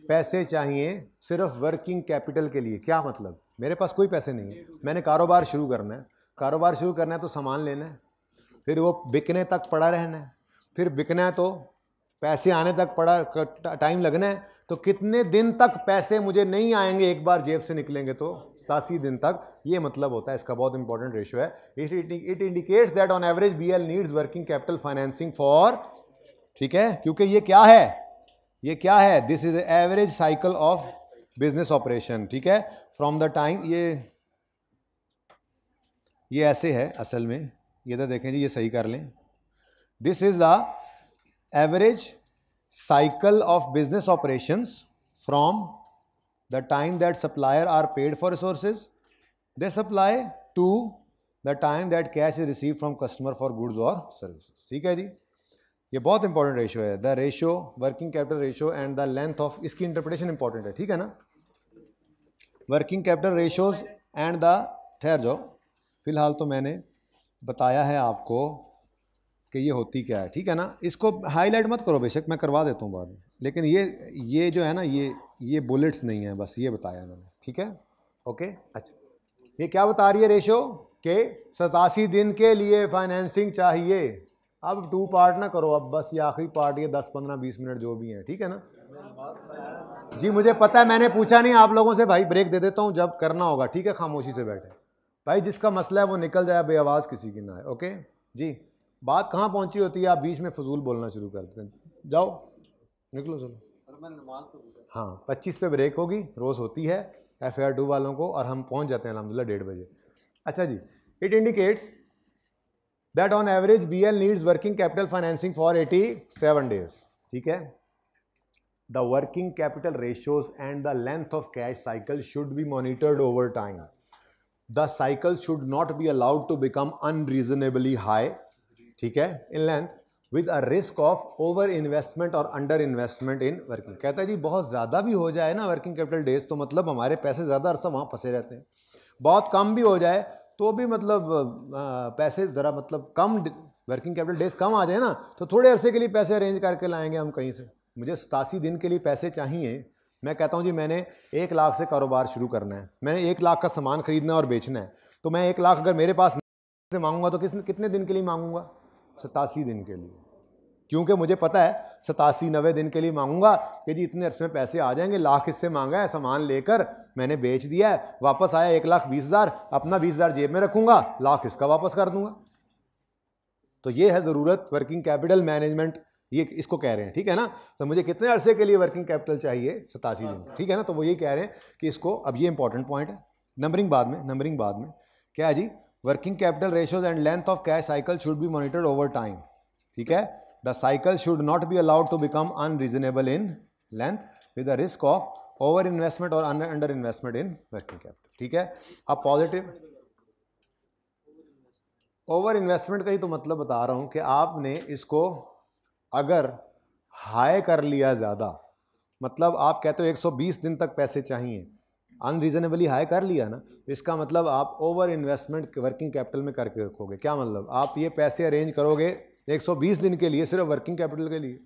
पैसे चाहिए सिर्फ वर्किंग कैपिटल के लिए क्या मतलब मेरे पास कोई पैसे नहीं है मैंने कारोबार शुरू करना है कारोबार शुरू करना है तो सामान लेना है फिर वो बिकने तक पड़ा रहना है फिर बिकना है तो पैसे आने तक पड़ा टाइम लगना है तो कितने दिन तक पैसे मुझे नहीं आएंगे एक बार जेब से निकलेंगे तो सतासी दिन तक ये मतलब होता है इसका बहुत इंपॉर्टेंट रेशियो है it indicates that on average B L needs working capital financing for ठीक है क्योंकि ये क्या है ये क्या है this is average cycle of business operation ठीक है फ्रॉम द टाइम ये ये ऐसे है असल में ये तो देखें जी ये सही कर लें this is the average cycle of business operations from the time that supplier are paid for resources they supply to the time that cash is received from customer for goods or services ठीक है जी ये बहुत इंपॉर्टेंट रेशियो है the ratio working capital ratio and the length of इसकी इंटरप्रिटेशन इंपॉर्टेंट है ठीक है ना working capital ratios and the ठहर जाओ फिलहाल तो मैंने बताया है आपको कि ये होती क्या है ठीक है ना इसको हाईलाइट मत करो बेशक मैं करवा देता हूँ बाद में लेकिन ये ये जो है ना ये ये बुलेट्स नहीं है बस ये बताया मैंने ठीक है ओके अच्छा ये क्या बता रही है रेशो के सतासी दिन के लिए फाइनेंसिंग चाहिए अब टू पार्ट ना करो अब बस ये आखिरी पार्ट ये दस पंद्रह बीस मिनट जो भी है ठीक है ना जी मुझे पता है मैंने पूछा नहीं आप लोगों से भाई ब्रेक दे देता हूँ जब करना होगा ठीक है खामोशी से बैठे भाई जिसका मसला है वो निकल जाए बे आवाज़ किसी की ना है ओके जी बात कहाँ पहुंची होती है आप बीच में फजूल बोलना शुरू कर देते हैं जाओ निकलो चलो तो हाँ पच्चीस पे ब्रेक होगी रोज़ होती है एफ आई टू वालों को और हम पहुंच जाते हैं अलहमदिल्ला डेढ़ बजे अच्छा जी it indicates that on average B L needs working capital financing for eighty seven days ठीक है the working capital ratios and the length of cash cycle should be monitored over time the cycle should not be allowed to become unreasonably high ठीक है in length with a risk of over investment और अंडर इन्वेस्टमेंट इन वर्किंग कहता है जी बहुत ज़्यादा भी हो जाए ना वर्किंग कैपिटल डेज तो मतलब हमारे पैसे ज़्यादा अरसा वहाँ फंसे रहते हैं बहुत कम भी हो जाए तो भी मतलब पैसे ज़रा मतलब कम वर्किंग कैपिटल डेज कम आ जाए ना तो थोड़े अरसे के लिए पैसे अरेंज करके लाएंगे हम कहीं से मुझे सतासी दिन के लिए पैसे चाहिए मैं कहता हूँ जी मैंने एक लाख से कारोबार शुरू करना है मैंने एक लाख का सामान खरीदना है और बेचना है तो मैं एक लाख अगर मेरे पास से मांगूंगा तो किस कितने दिन के लिए मांगूंगा सतासी दिन के लिए क्योंकि मुझे पता है सतासी नबे दिन के लिए मांगूंगा कि जी इतने अरसे में पैसे आ जाएंगे लाख इससे मांगा है सामान लेकर मैंने बेच दिया है वापस आया एक लाख बीस हज़ार अपना बीस हज़ार जेब में रखूंगा लाख इसका वापस कर दूंगा तो ये है ज़रूरत वर्किंग कैपिटल मैनेजमेंट ये इसको कह रहे हैं ठीक है ना तो मुझे कितने अरसे के लिए वर्किंग कैपिटल चाहिए सतासी दिन ठीक है ना तो वो ये कह रहे हैं कि इसको अब ये इंपॉर्टेंट पॉइंट है नंबरिंग बाद में नंबरिंग बाद में क्या है जी working capital ratios and length of cash cycle should be monitored over time ठीक है the cycle should not be allowed to become unreasonable in length with the risk of over investment और under investment in working capital ठीक है अब पॉजिटिव ओवर इन्वेस्टमेंट का ही तो मतलब बता रहा हूँ कि आपने इसको अगर हाई कर लिया ज़्यादा मतलब आप कहते हो 120 दिन तक पैसे चाहिए अनरीजनेबली हाई कर लिया ना तो इसका मतलब आप ओवर इन्वेस्टमेंट वर्किंग कैपिटल में करके रखोगे क्या मतलब आप ये पैसे अरेंज करोगे 120 दिन के लिए सिर्फ वर्किंग कैपिटल के लिए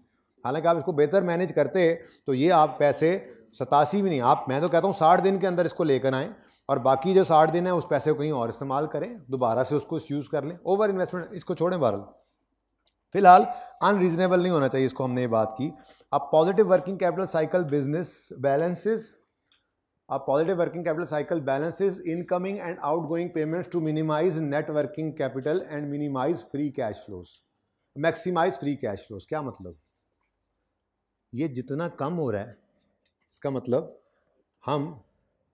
हालांकि आप इसको बेहतर मैनेज करते तो ये आप पैसे सतासी भी नहीं आप मैं तो कहता हूँ साठ दिन के अंदर इसको लेकर आएँ और बाकी जो साठ दिन है उस पैसे को कहीं और इस्तेमाल करें दोबारा से उसको यूज़ कर लें ओवर इन्वेस्टमेंट इसको छोड़ें बहरल फिलहाल अनरीजनेबल नहीं होना चाहिए इसको हमने ये बात की अब positive working capital cycle business balances A positive working capital cycle balances incoming and outgoing payments to minimize net working capital and minimize free cash flows. Maximize free cash flows. क्या मतलब ये जितना कम हो रहा है इसका मतलब हम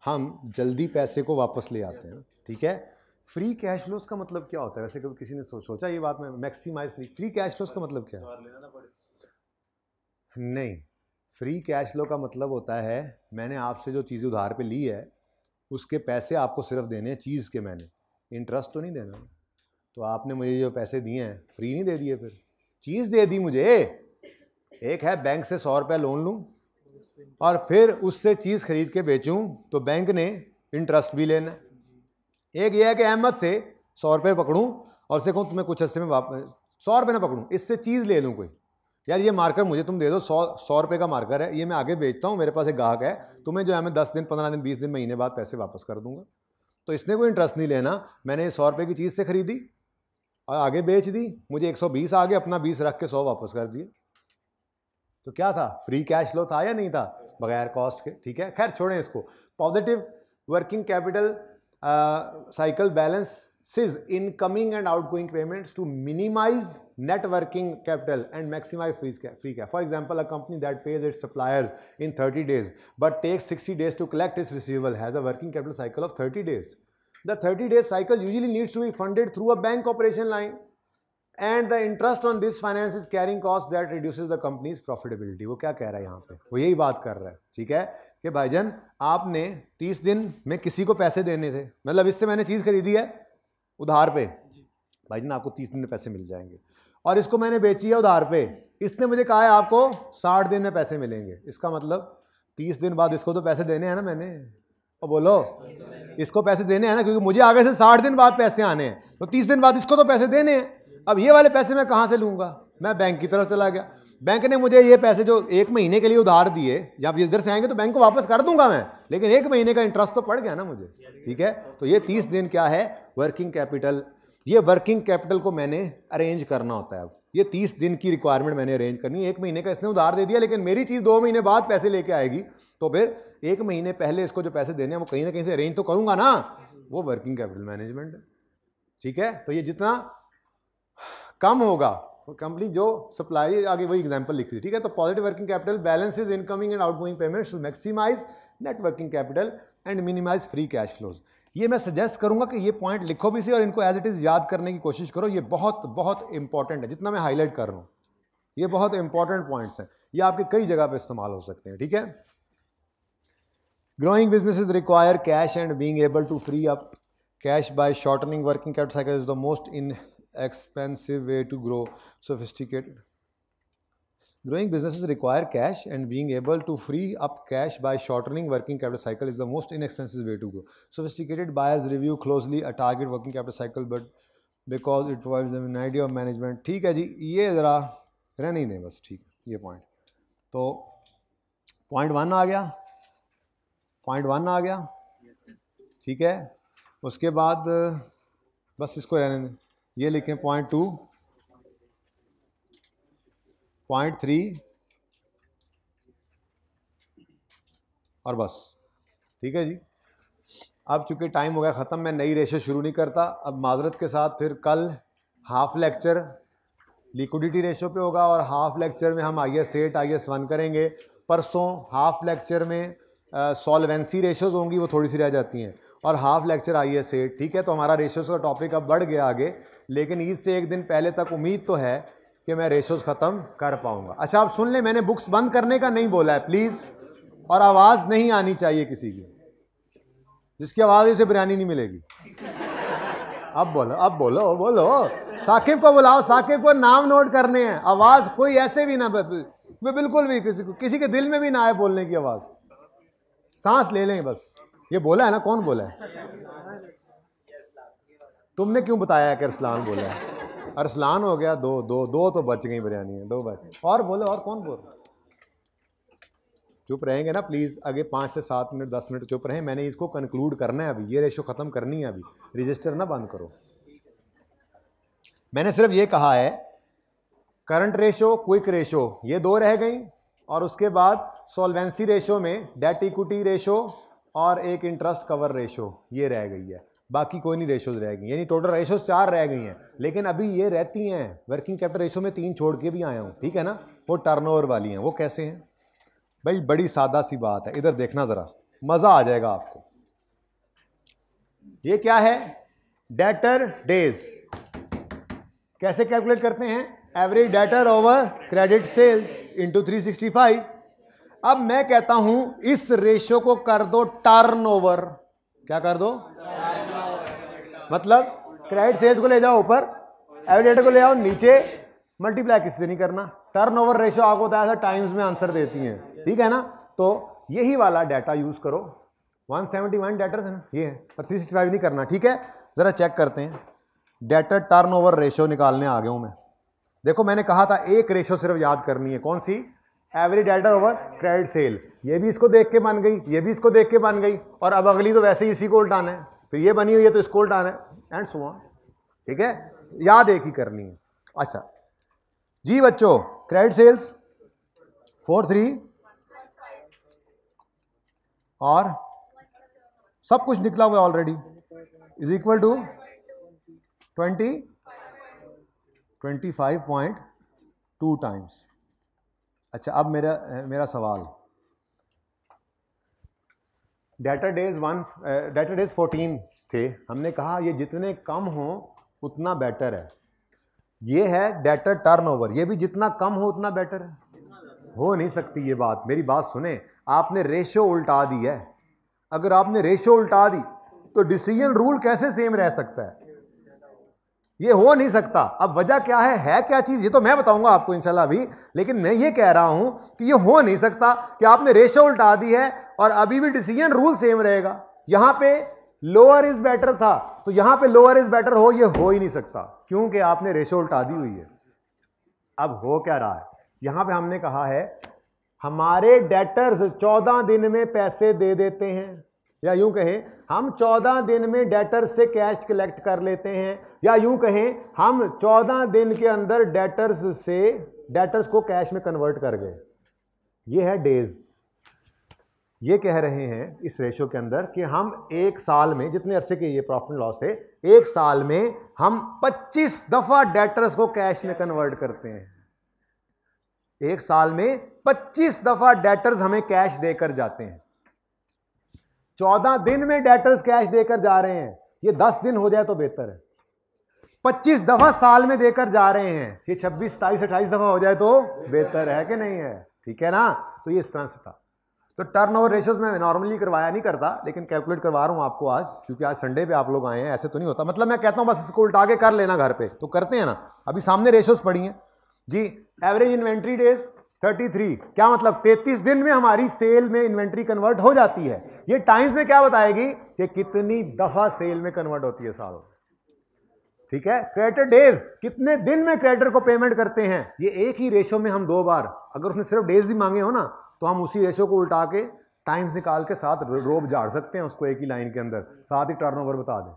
हम जल्दी पैसे को वापस ले आते हैं ठीक है फ्री कैश फ्लोज का मतलब क्या होता है वैसे कभी किसी ने सो, सोचा ये बात में maximize free free cash flows का मतलब क्या है नहीं फ्री कैश फ्लो का मतलब होता है मैंने आपसे जो चीज़ उधार पे ली है उसके पैसे आपको सिर्फ देने हैं चीज़ के मैंने इंटरेस्ट तो नहीं देना तो आपने मुझे जो पैसे दिए हैं फ्री नहीं दे दिए फिर चीज़ दे दी मुझे एक है बैंक से सौ रुपये लोन लूँ और फिर उससे चीज़ खरीद के बेचूँ तो बैंक ने इंटरेस्ट भी लेना एक यह है कि अहमद से सौ रुपये पकड़ूँ और से कहूँ तुम्हें कुछ हिस्से में वापस सौ रुपये ना पकड़ूँ इससे चीज़ ले लूँ कोई यार ये मार्कर मुझे तुम दे दो सौ सौ रुपये का मार्कर है ये मैं आगे बेचता हूँ मेरे पास एक गाहक है तुम्हें जो है मैं दस दिन पंद्रह दिन बीस दिन महीने बाद पैसे वापस कर दूंगा तो इसने कोई इंटरेस्ट नहीं लेना मैंने सौ रुपये की चीज़ से खरीदी और आगे बेच दी मुझे एक सौ बीस आगे अपना बीस रख के सौ वापस कर दिए तो क्या था फ्री कैश लो था या नहीं था बगैर कॉस्ट के ठीक है खैर छोड़ें इसको positive working capital cycle balances coming and out going payments to minimize net working capital and maximize frees free cash for example a company that pays it suppliers in thirty days but take sixty days to collect its receivable has a working capital cycle of thirty days the thirty days cycle usually needs to be funded through a bank operation line and the interest on this finance is carrying cost that reduce the company's profitability वो क्या कह रहा है यहाँ पे वो यही बात कर रहा है ठीक है कि भाईजन आपने तीस दिन में किसी को पैसे देने थे मतलब इससे मैंने चीज़ खरीदी है उधार पे भाई जी ना आपको तीस दिन में पैसे मिल जाएंगे और इसको मैंने बेची है उधार पे इसने मुझे कहा है आपको साठ दिन में पैसे मिलेंगे इसका मतलब तीस दिन बाद इसको तो पैसे देने हैं ना मैंने और तो बोलो इसको पैसे देने हैं ना क्योंकि मुझे आगे से साठ दिन बाद पैसे आने हैं तो तीस दिन बाद इसको तो पैसे देने हैं अब ये वाले पैसे मैं कहाँ से लूँगा मैं बैंक की तरफ चला गया बैंक ने मुझे ये पैसे जो एक महीने के लिए उधार दिए जब इधर से आएंगे तो बैंक को वापस कर दूंगा मैं लेकिन एक महीने का इंटरेस्ट तो पड़ गया ना मुझे ठीक है तो ये तीस दिन क्या है वर्किंग कैपिटल ये वर्किंग कैपिटल को मैंने अरेंज करना होता है अब ये तीस दिन की रिक्वायरमेंट मैंने अरेंज करनी है एक महीने का इसने उधार दे दिया लेकिन मेरी चीज़ दो महीने बाद पैसे लेके आएगी तो फिर एक महीने पहले इसको जो पैसे देने हैं वो कहीं ना कहीं से अरेंज तो करूँगा ना वो वर्किंग कैपिटल मैनेजमेंट है ठीक है तो ये जितना कम होगा कंपनी जो सप्लाई आगे वही एग्जाम्पल लिखी हुई ठीक है तो positive working capital balances incoming and outgoing payment should maximize net working capital and minimize free cash flows ये मैं सजेस्ट करूंगा कि ये पॉइंट लिखो भी सी और इनको एज इट इज़ याद करने की कोशिश करो ये बहुत बहुत इंपॉर्टेंट है जितना मैं हाईलाइट कर रहा हूँ ये बहुत इंपॉर्टेंट पॉइंट्स हैं ये आपके कई जगह पर इस्तेमाल हो सकते हैं ठीक है growing business require cash and being able to free up cash by shortening working capital cycle is the most inexpensive way to grow sophisticated. Growing businesses require cash and being able to free up cash by shortening working capital cycle is the most inexpensive way to go. Sophisticated buyers review closely a target working capital cycle but because it provides them an idea of management. ठीक है जी ये ज़रा रहने ही दें बस ठीक ये पॉइंट तो पॉइंट वन आ गया पॉइंट वन आ गया ठीक है उसके बाद बस इसको रहने दें ये लिखें पॉइंट टू पॉइंट थ्री और बस ठीक है जी अब चूंकि टाइम हो गया ख़त्म मैं नई रेशो शुरू नहीं करता अब माजरत के साथ फिर कल हाफ लेक्चर लिक्विडिटी रेशो पे होगा और हाफ लेक्चर में हम I S eight I S one करेंगे परसों हाफ लेक्चर में सॉल्वेंसी रेशोज़ होंगी वो थोड़ी सी रह जाती हैं और half lecture I S eight ठीक है तो हमारा रेशोज़ का टॉपिक अब बढ़ गया आगे लेकिन ईद से एक दिन पहले तक उम्मीद तो है कि मैं रेशोज ख़त्म कर पाऊंगा अच्छा आप सुन लें मैंने बुक्स बंद करने का नहीं बोला है प्लीज़ और आवाज़ नहीं आनी चाहिए किसी की जिसकी आवाज़ उसे बिरयानी नहीं मिलेगी अब बोलो अब बोलो बोलो साकिब को बुलाओ साकिब को नाम नोट करने हैं आवाज़ कोई ऐसे भी ना मैं बिल्कुल भी किसी को किसी के दिल में भी ना आए बोलने की आवाज़ सांस ले लें बस ये बोला है ना कौन बोला है तुमने क्यों बताया कि अरसलान बोला है अरसलान हो गया दो दो दो तो बच गई बिरयानी दो बच और बोलो और कौन बोल चुप रहेंगे ना प्लीज़ आगे पाँच से सात मिनट दस मिनट चुप रहें मैंने इसको कंक्लूड करना है अभी ये रेशो ख़त्म करनी है अभी रजिस्टर ना बंद करो मैंने सिर्फ ये कहा है करंट रेशो क्विक रेशो ये दो रह गई और उसके बाद सॉल्वेंसी रेशो में डेट इक्विटी रेशो और एक इंटरेस्ट कवर रेशो ये रह गई है बाकी कोई नहीं रेशोज रह गई यानी टोटल रेशोज चार रह गई हैं लेकिन अभी ये रहती हैं वर्किंग कैपिटल रेशो में तीन छोड़ के भी आया हूँ ठीक है ना वो टर्नओवर वाली हैं वो कैसे हैं भाई बड़ी सादा सी बात है इधर देखना ज़रा मज़ा आ जाएगा आपको ये क्या है डेटर डेज कैसे कैलकुलेट करते हैं average debtor over credit sales into three sixty five अब मैं कहता हूं इस रेशो को कर दो टर्न ओवर क्या कर दो मतलब क्रेडिट सेल्स को ले जाओ ऊपर एविडेटर को ले आओ नीचे मल्टीप्लाई किससे नहीं करना टर्न ओवर रेशो आपको बताया था टाइम्स में आंसर देती हैं ठीक है ना तो यही वाला डाटा यूज़ करो 171 सेवेंटी वन डेटर है ना ये है पर थ्री सिक्सटी फाइव नहीं करना ठीक है ज़रा चेक करते हैं डेटर टर्न ओवर रेशो निकालने आ गया हूँ मैं देखो मैंने कहा था एक रेशो सिर्फ याद करनी है कौन सी every debtor over credit sale ये भी इसको देख के बन गई ये भी इसको देख के बन गई और अब अगली तो वैसे ही इसी को उल्टाना है तो ये बनी हुई है तो स्कोल डाल है एंड सो ठीक है याद एक ही करनी है अच्छा जी बच्चों क्रेडिट सेल्स फोर थ्री और सब कुछ निकला हुआ already is equal to twenty twenty five point two times अच्छा अब मेरा मेरा सवाल debtor days one debtor days fourteen थे हमने कहा ये जितने कम हो उतना बेटर है ये है डेटर टर्नओवर ये भी जितना कम हो उतना बेटर है हो नहीं सकती ये बात मेरी बात सुने आपने रेशो उल्टा दी है अगर आपने रेशो उल्टा दी तो डिसीजन रूल कैसे सेम रह सकता है ये हो नहीं सकता अब वजह क्या है है क्या चीज़ ये तो मैं बताऊंगा आपको इंशाल्लाह अभी लेकिन मैं ये कह रहा हूं कि ये हो नहीं सकता कि आपने रेशो उल्टा दी है और अभी भी डिसीजन रूल सेम रहेगा यहां पे लोअर इज बेटर था तो यहां पे लोअर इज बेटर हो ये हो ही नहीं सकता क्योंकि आपने रेशो उल्टा दी हुई है अब हो क्या रहा है यहां पे हमने कहा है हमारे डेटर्स चौदह दिन में पैसे दे देते हैं या यूं कहें हम चौदह दिन में डेटर से कैश कलेक्ट कर लेते हैं या यूं कहें हम चौदह दिन के अंदर डेटर्स से डेटर्स को कैश में कन्वर्ट कर गए ये है डेज़ ये कह रहे हैं इस रेशो के अंदर कि हम एक साल में जितने अरसे के ये प्रॉफिट लॉस है एक साल में हम 25 दफ़ा डेटर्स को कैश में कन्वर्ट करते हैं एक साल में 25 दफ़ा डेटर्स हमें कैश देकर जाते हैं 14 दिन में डेटर्स कैश देकर जा रहे हैं ये 10 दिन हो जाए तो बेहतर है 25 दफ़ा साल में देकर जा रहे हैं ये 26, 27, अट्ठाईस दफ़ा हो जाए तो बेहतर है कि नहीं है ठीक है ना तो ये इस तरह से था तो टर्न ओवर रेशोज मैं नॉर्मली करवाया नहीं करता लेकिन कैलकुलेट करवा रहा हूँ आपको आज क्योंकि आज संडे पे आप लोग आए हैं ऐसे तो नहीं होता मतलब मैं कहता हूँ बस इसको उल्टा के कर लेना घर पे तो करते हैं ना अभी सामने रेशोज पड़ी हैं जी एवरेज इन्वेंट्री डेज 33 क्या मतलब 33 दिन में हमारी सेल में इन्वेंट्री कन्वर्ट हो जाती है ये टाइम्स में क्या बताएगी कि कितनी दफा सेल में कन्वर्ट होती है साल ठीक है क्रेडिटर डेज कितने दिन में क्रेडिटर को पेमेंट करते हैं ये एक ही रेशो में हम दो बार अगर उसने सिर्फ डेज भी मांगे हो ना तो हम उसी रेशो को उल्टा के टाइम्स निकाल के साथ रोब झाड़ सकते हैं उसको एक ही लाइन के अंदर साथ ही टर्नओवर बता दें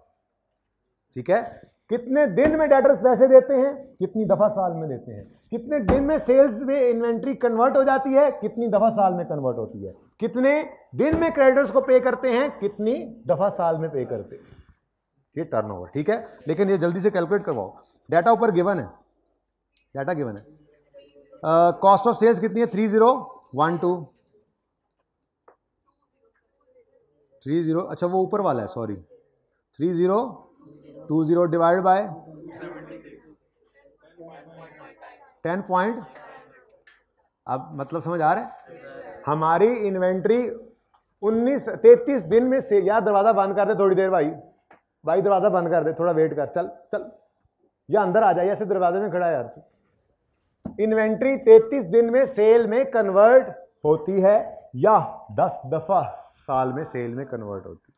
ठीक है कितने दिन में डेटर्स पैसे देते हैं कितनी दफ़ा साल में देते हैं कितने दिन में सेल्स में इन्वेंट्री कन्वर्ट हो जाती है कितनी दफ़ा साल में कन्वर्ट होती है कितने दिन में क्रेडिटर्स को पे करते हैं कितनी दफ़ा साल में पे करते हैं ये टर्नओवर ठीक है लेकिन ये जल्दी से कैलकुलेट करवाओ डाटा ऊपर गिवन है डाटा गिवन है कॉस्ट ऑफ सेल्स कितनी है three zero one two three zero अच्छा वो ऊपर वाला है sorry three zero two zero divide by ten point अब मतलब समझ आ रहा है हमारी इन्वेंट्री उन्नीस तैतीस दिन में से या दरवाज़ा बंद कर दे थोड़ी देर भाई भाई दरवाज़ा बंद कर दे थोड़ा वेट कर चल चल या अंदर आ जाए ऐसे दरवाजे में खड़ा है यार इन्वेंट्री 33 दिन में सेल में कन्वर्ट होती है या 10 दफा साल में सेल में कन्वर्ट होती है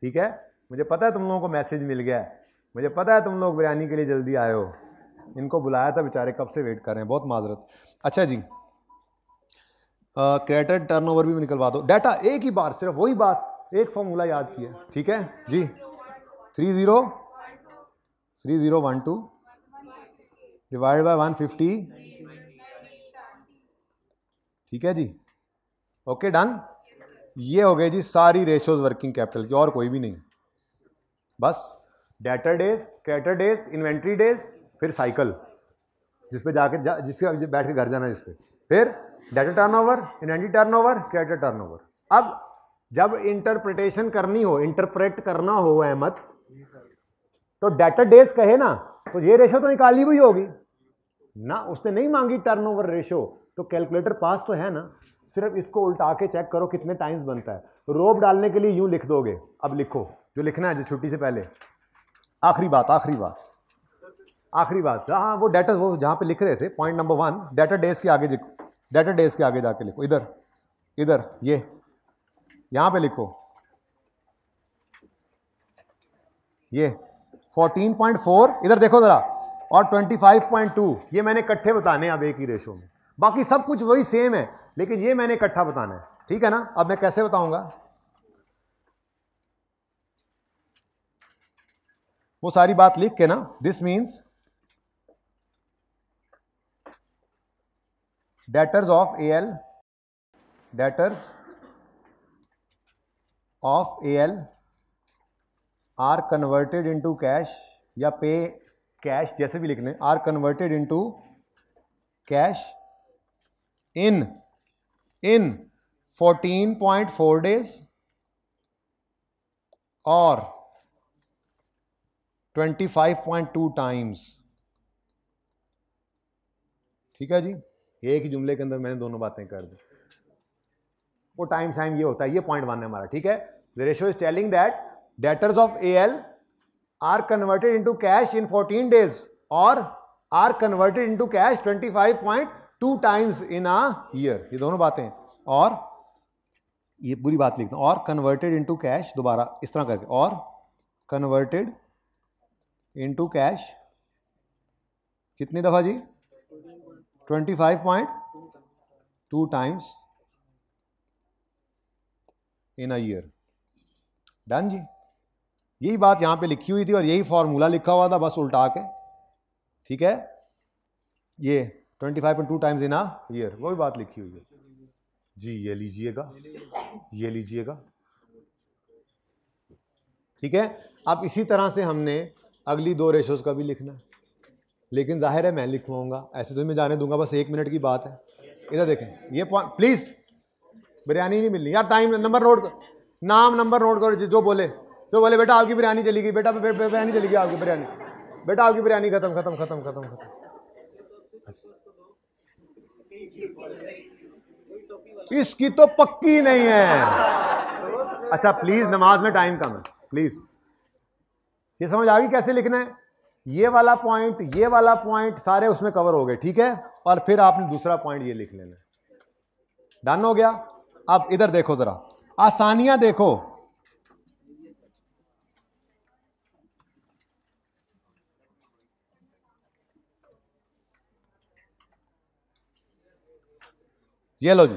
ठीक है मुझे पता है तुम लोगों को मैसेज मिल गया है मुझे पता है तुम लोग बिरयानी के लिए जल्दी आए हो इनको बुलाया था बेचारे कब से वेट कर रहे हैं बहुत माजरत अच्छा जी क्रेडिट टर्नओवर भी निकलवा दो डाटा एक ही बार सिर्फ वही बात एक फॉर्मूला याद किया ठीक है जी three zero three zero one two divide by one fifty ठीक है जी ओके डन ये हो गए जी सारी रेशोज वर्किंग कैपिटल की और कोई भी नहीं बस debtor days creditor days inventory days फिर साइकिल जिसपे जाकर जा, जिसके बैठ के घर जाना है जिसपे फिर debtor turnover inventory turnover creditor turnover अब जब इंटरप्रिटेशन करनी हो इंटरप्रेट करना हो अहमद तो डेटर डेज कहे ना तो ये रेशो तो निकाली हुई होगी ना उसने नहीं मांगी टर्नओवर रेशो तो कैलकुलेटर पास तो है ना सिर्फ इसको उल्टा के चेक करो कितने टाइम्स बनता है रोब डालने के लिए यूं लिख दोगे अब लिखो जो लिखना है जो छुट्टी से पहले आखिरी बात आखिरी बात आखिरी बात हाँ वो डेटा वो जहाँ पे लिख रहे थे point number one debtor days के आगे लिखो डेटा डेज के आगे जाके लिखो इधर इधर ये यहाँ पे लिखो ये 14.4 इधर देखो ज़रा और 25.2 ये मैंने इकट्ठे बताने अब एक ही रेशो में बाकी सब कुछ वही सेम है लेकिन ये मैंने इकट्ठा बताना है ठीक है ना अब मैं कैसे बताऊंगा वो सारी बात लिख के ना this means debtors of A L debtors of A L are converted into cash या पे कैश जैसे भी लिख लें are converted into cash in in 14.4 days or 25.2 times ठीक है जी एक ही जुमले के अंदर मैंने दोनों बातें कर दी वो टाइम टाइम ये होता है ये पॉइंट वन है हमारा ठीक है the ratio is telling that debtors of A L are converted into cash in 14 days और are converted into cash 25.2 two times in a year ये दोनों बातें और ये बुरी बात लिखना और कन्वर्टेड इनटू कैश दोबारा इस तरह करके और कन्वर्टेड इनटू कैश कितनी दफ़ा जी twenty five point two times in a year done जी यही बात यहाँ पे लिखी हुई थी और यही फॉर्मूला लिखा हुआ था बस उल्टा के ठीक है ये twenty five point two times in a year वो भी बात लिखी हुई है जी ये लीजिएगा ये लीजिएगा ठीक है अब इसी तरह से हमने अगली दो रेशोज़ का भी लिखना है लेकिन जाहिर है मैं लिखवाऊंगा ऐसे तो मैं जाने दूंगा बस एक मिनट की बात है इधर देखें ये पॉइंट प्लीज़ बिरयानी नहीं मिलनी यार टाइम नंबर नोट कर नाम नंबर नोट करो जो बोले जो तो बोले बेटा आपकी बिरयानी चली गई बेटा बिरयानी चली गई आपकी बिरयानी बेटा आपकी बिरयानी खत्म खत्म खत्म खत्म खत्म इसकी तो पक्की नहीं है अच्छा प्लीज नमाज में टाइम कम है प्लीज ये समझ आ गई कैसे लिखना है ये वाला पॉइंट ये वाला पॉइंट सारे उसमें कवर हो गए ठीक है और फिर आपने दूसरा पॉइंट ये लिख लेना डन हो गया अब इधर देखो जरा आसानियां देखो ये लो जी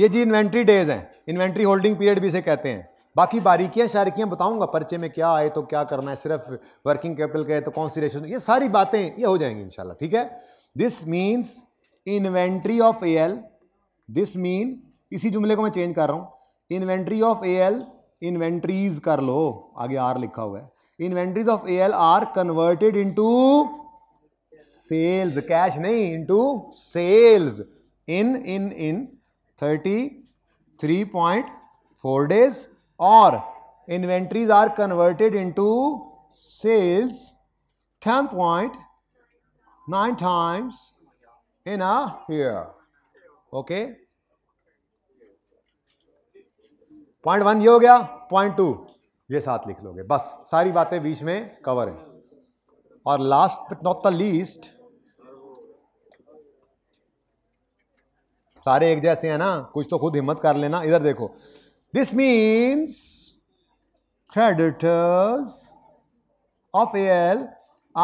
ये जी इन्वेंट्री डेज हैं इन्वेंट्री होल्डिंग पीरियड भी इसे कहते हैं बाकी बारीकियां शारिकियां बताऊंगा पर्चे में क्या आए तो क्या करना है सिर्फ वर्किंग कैपिटल के तो कौन सी रेशो ये सारी बातें ये हो जाएंगी इंशाल्लाह ठीक है this means inventory of A L this mean इसी जुमले को मैं चेंज कर रहा हूँ inventory of A L inventories कर लो आगे आर लिखा हुआ है inventories of A L are converted into sales cash नहीं into sales in in in thirty three point four days और inventories are converted into sales ten point nine times in a okay point one ये हो गया पॉइंट टू ये साथ लिख लोगे बस सारी बातें बीच में कवर है और last but not the least सारे एक जैसे हैं ना कुछ तो खुद हिम्मत कर लेना इधर देखो this means creditors of L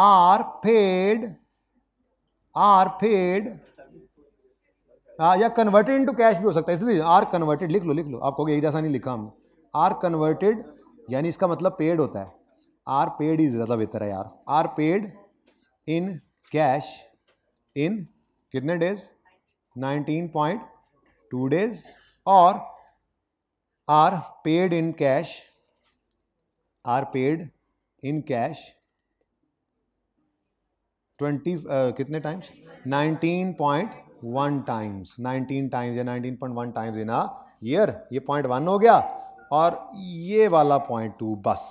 are paid are paid या कन्वर्टेड इनटू कैश भी हो सकता है इसमें आर कन्वर्टेड लिख लो लिख लो आप कहोगे एक जैसा नहीं लिखा हमने आर कन्वर्टेड यानी इसका मतलब पेड होता है आर पेड इज ज़्यादा बेहतर है यार are paid in cash in कितने days 19.2 days or are paid in cash are paid in cash 20 uh, कितने पॉइंट 19.1 टाइम्स 19 टाइम्स या 19.1 टाइम्स इन a ईयर ये पॉइंट वन हो गया और ये वाला पॉइंट टू बस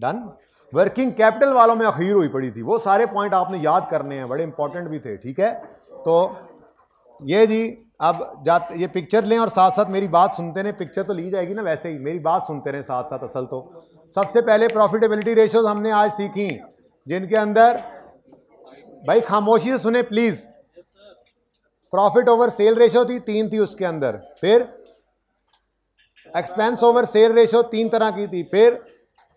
डन वर्किंग कैपिटल वालों में अखीर हुई पड़ी थी वो सारे पॉइंट आपने याद करने हैं बड़े इंपॉर्टेंट भी थे ठीक है तो ये जी अब जाते ये पिक्चर लें और साथ साथ मेरी बात सुनते रहें पिक्चर तो ली जाएगी ना वैसे ही मेरी बात सुनते रहें साथ साथ असल तो सबसे पहले प्रॉफिटेबिलिटी रेशोज हमने आज सीखी जिनके अंदर भाई खामोशी से सुने please profit over sale ratio थी तीन थी उसके अंदर फिर एक्सपेंस ओवर सेल रेशो तीन तरह की थी फिर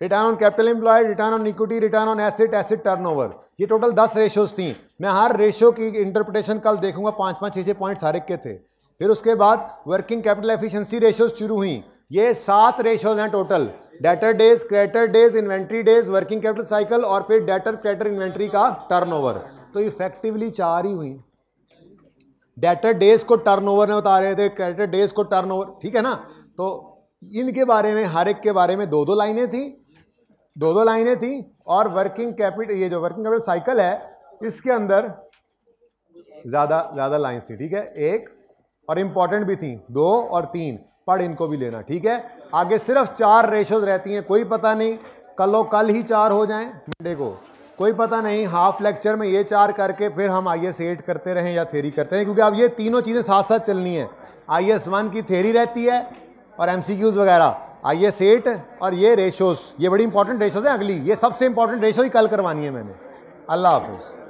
return on capital employed return on equity return on acid acid turnover ये टोटल दस रेशोज थी मैं हर रेशो की इंटरप्रिटेशन कल देखूंगा पाँच पाँच छः छः पॉइंट्स हर एक के थे फिर उसके बाद वर्किंग कैपिटल एफिशिएंसी रेशोज शुरू हुई ये सात रेशोज हैं total debtor days creditor days inventory days working capital cycle और फिर डेटर क्रेटर इन्वेंट्री का टर्न तो इफेक्टिवली चार ही हुई डेटर डेज को ओवर में बता रहे थे क्रेटर डेज को टर्न ठीक है ना तो इनके बारे में हर एक के बारे में दो दो लाइनें थी दो दो लाइनें थी और वर्किंग कैपिटल ये जो वर्किंग कैपिटल साइकिल है इसके अंदर ज़्यादा ज़्यादा लाइन्स थी ठीक है एक और इम्पॉर्टेंट भी थी दो और तीन पढ़ इनको भी लेना ठीक है आगे सिर्फ चार रेशोज रहती हैं कोई पता नहीं कलो कल ही चार हो जाएं मंडे को कोई पता नहीं हाफ लेक्चर में ये चार करके फिर हम आई एस एट करते रहें या थेरी करते रहें क्योंकि अब ये तीनों चीज़ें साथ साथ चलनी है आई एस वन की थेरी रहती है और एम सी क्यूज़ वगैरह आई एस एट और ये रेशोस ये बड़ी इंपॉर्टेंट रेशोस हैं अगली ये सबसे इंपॉर्टेंट रेशो ही कल करवानी है मैंने अल्लाह हाफिज़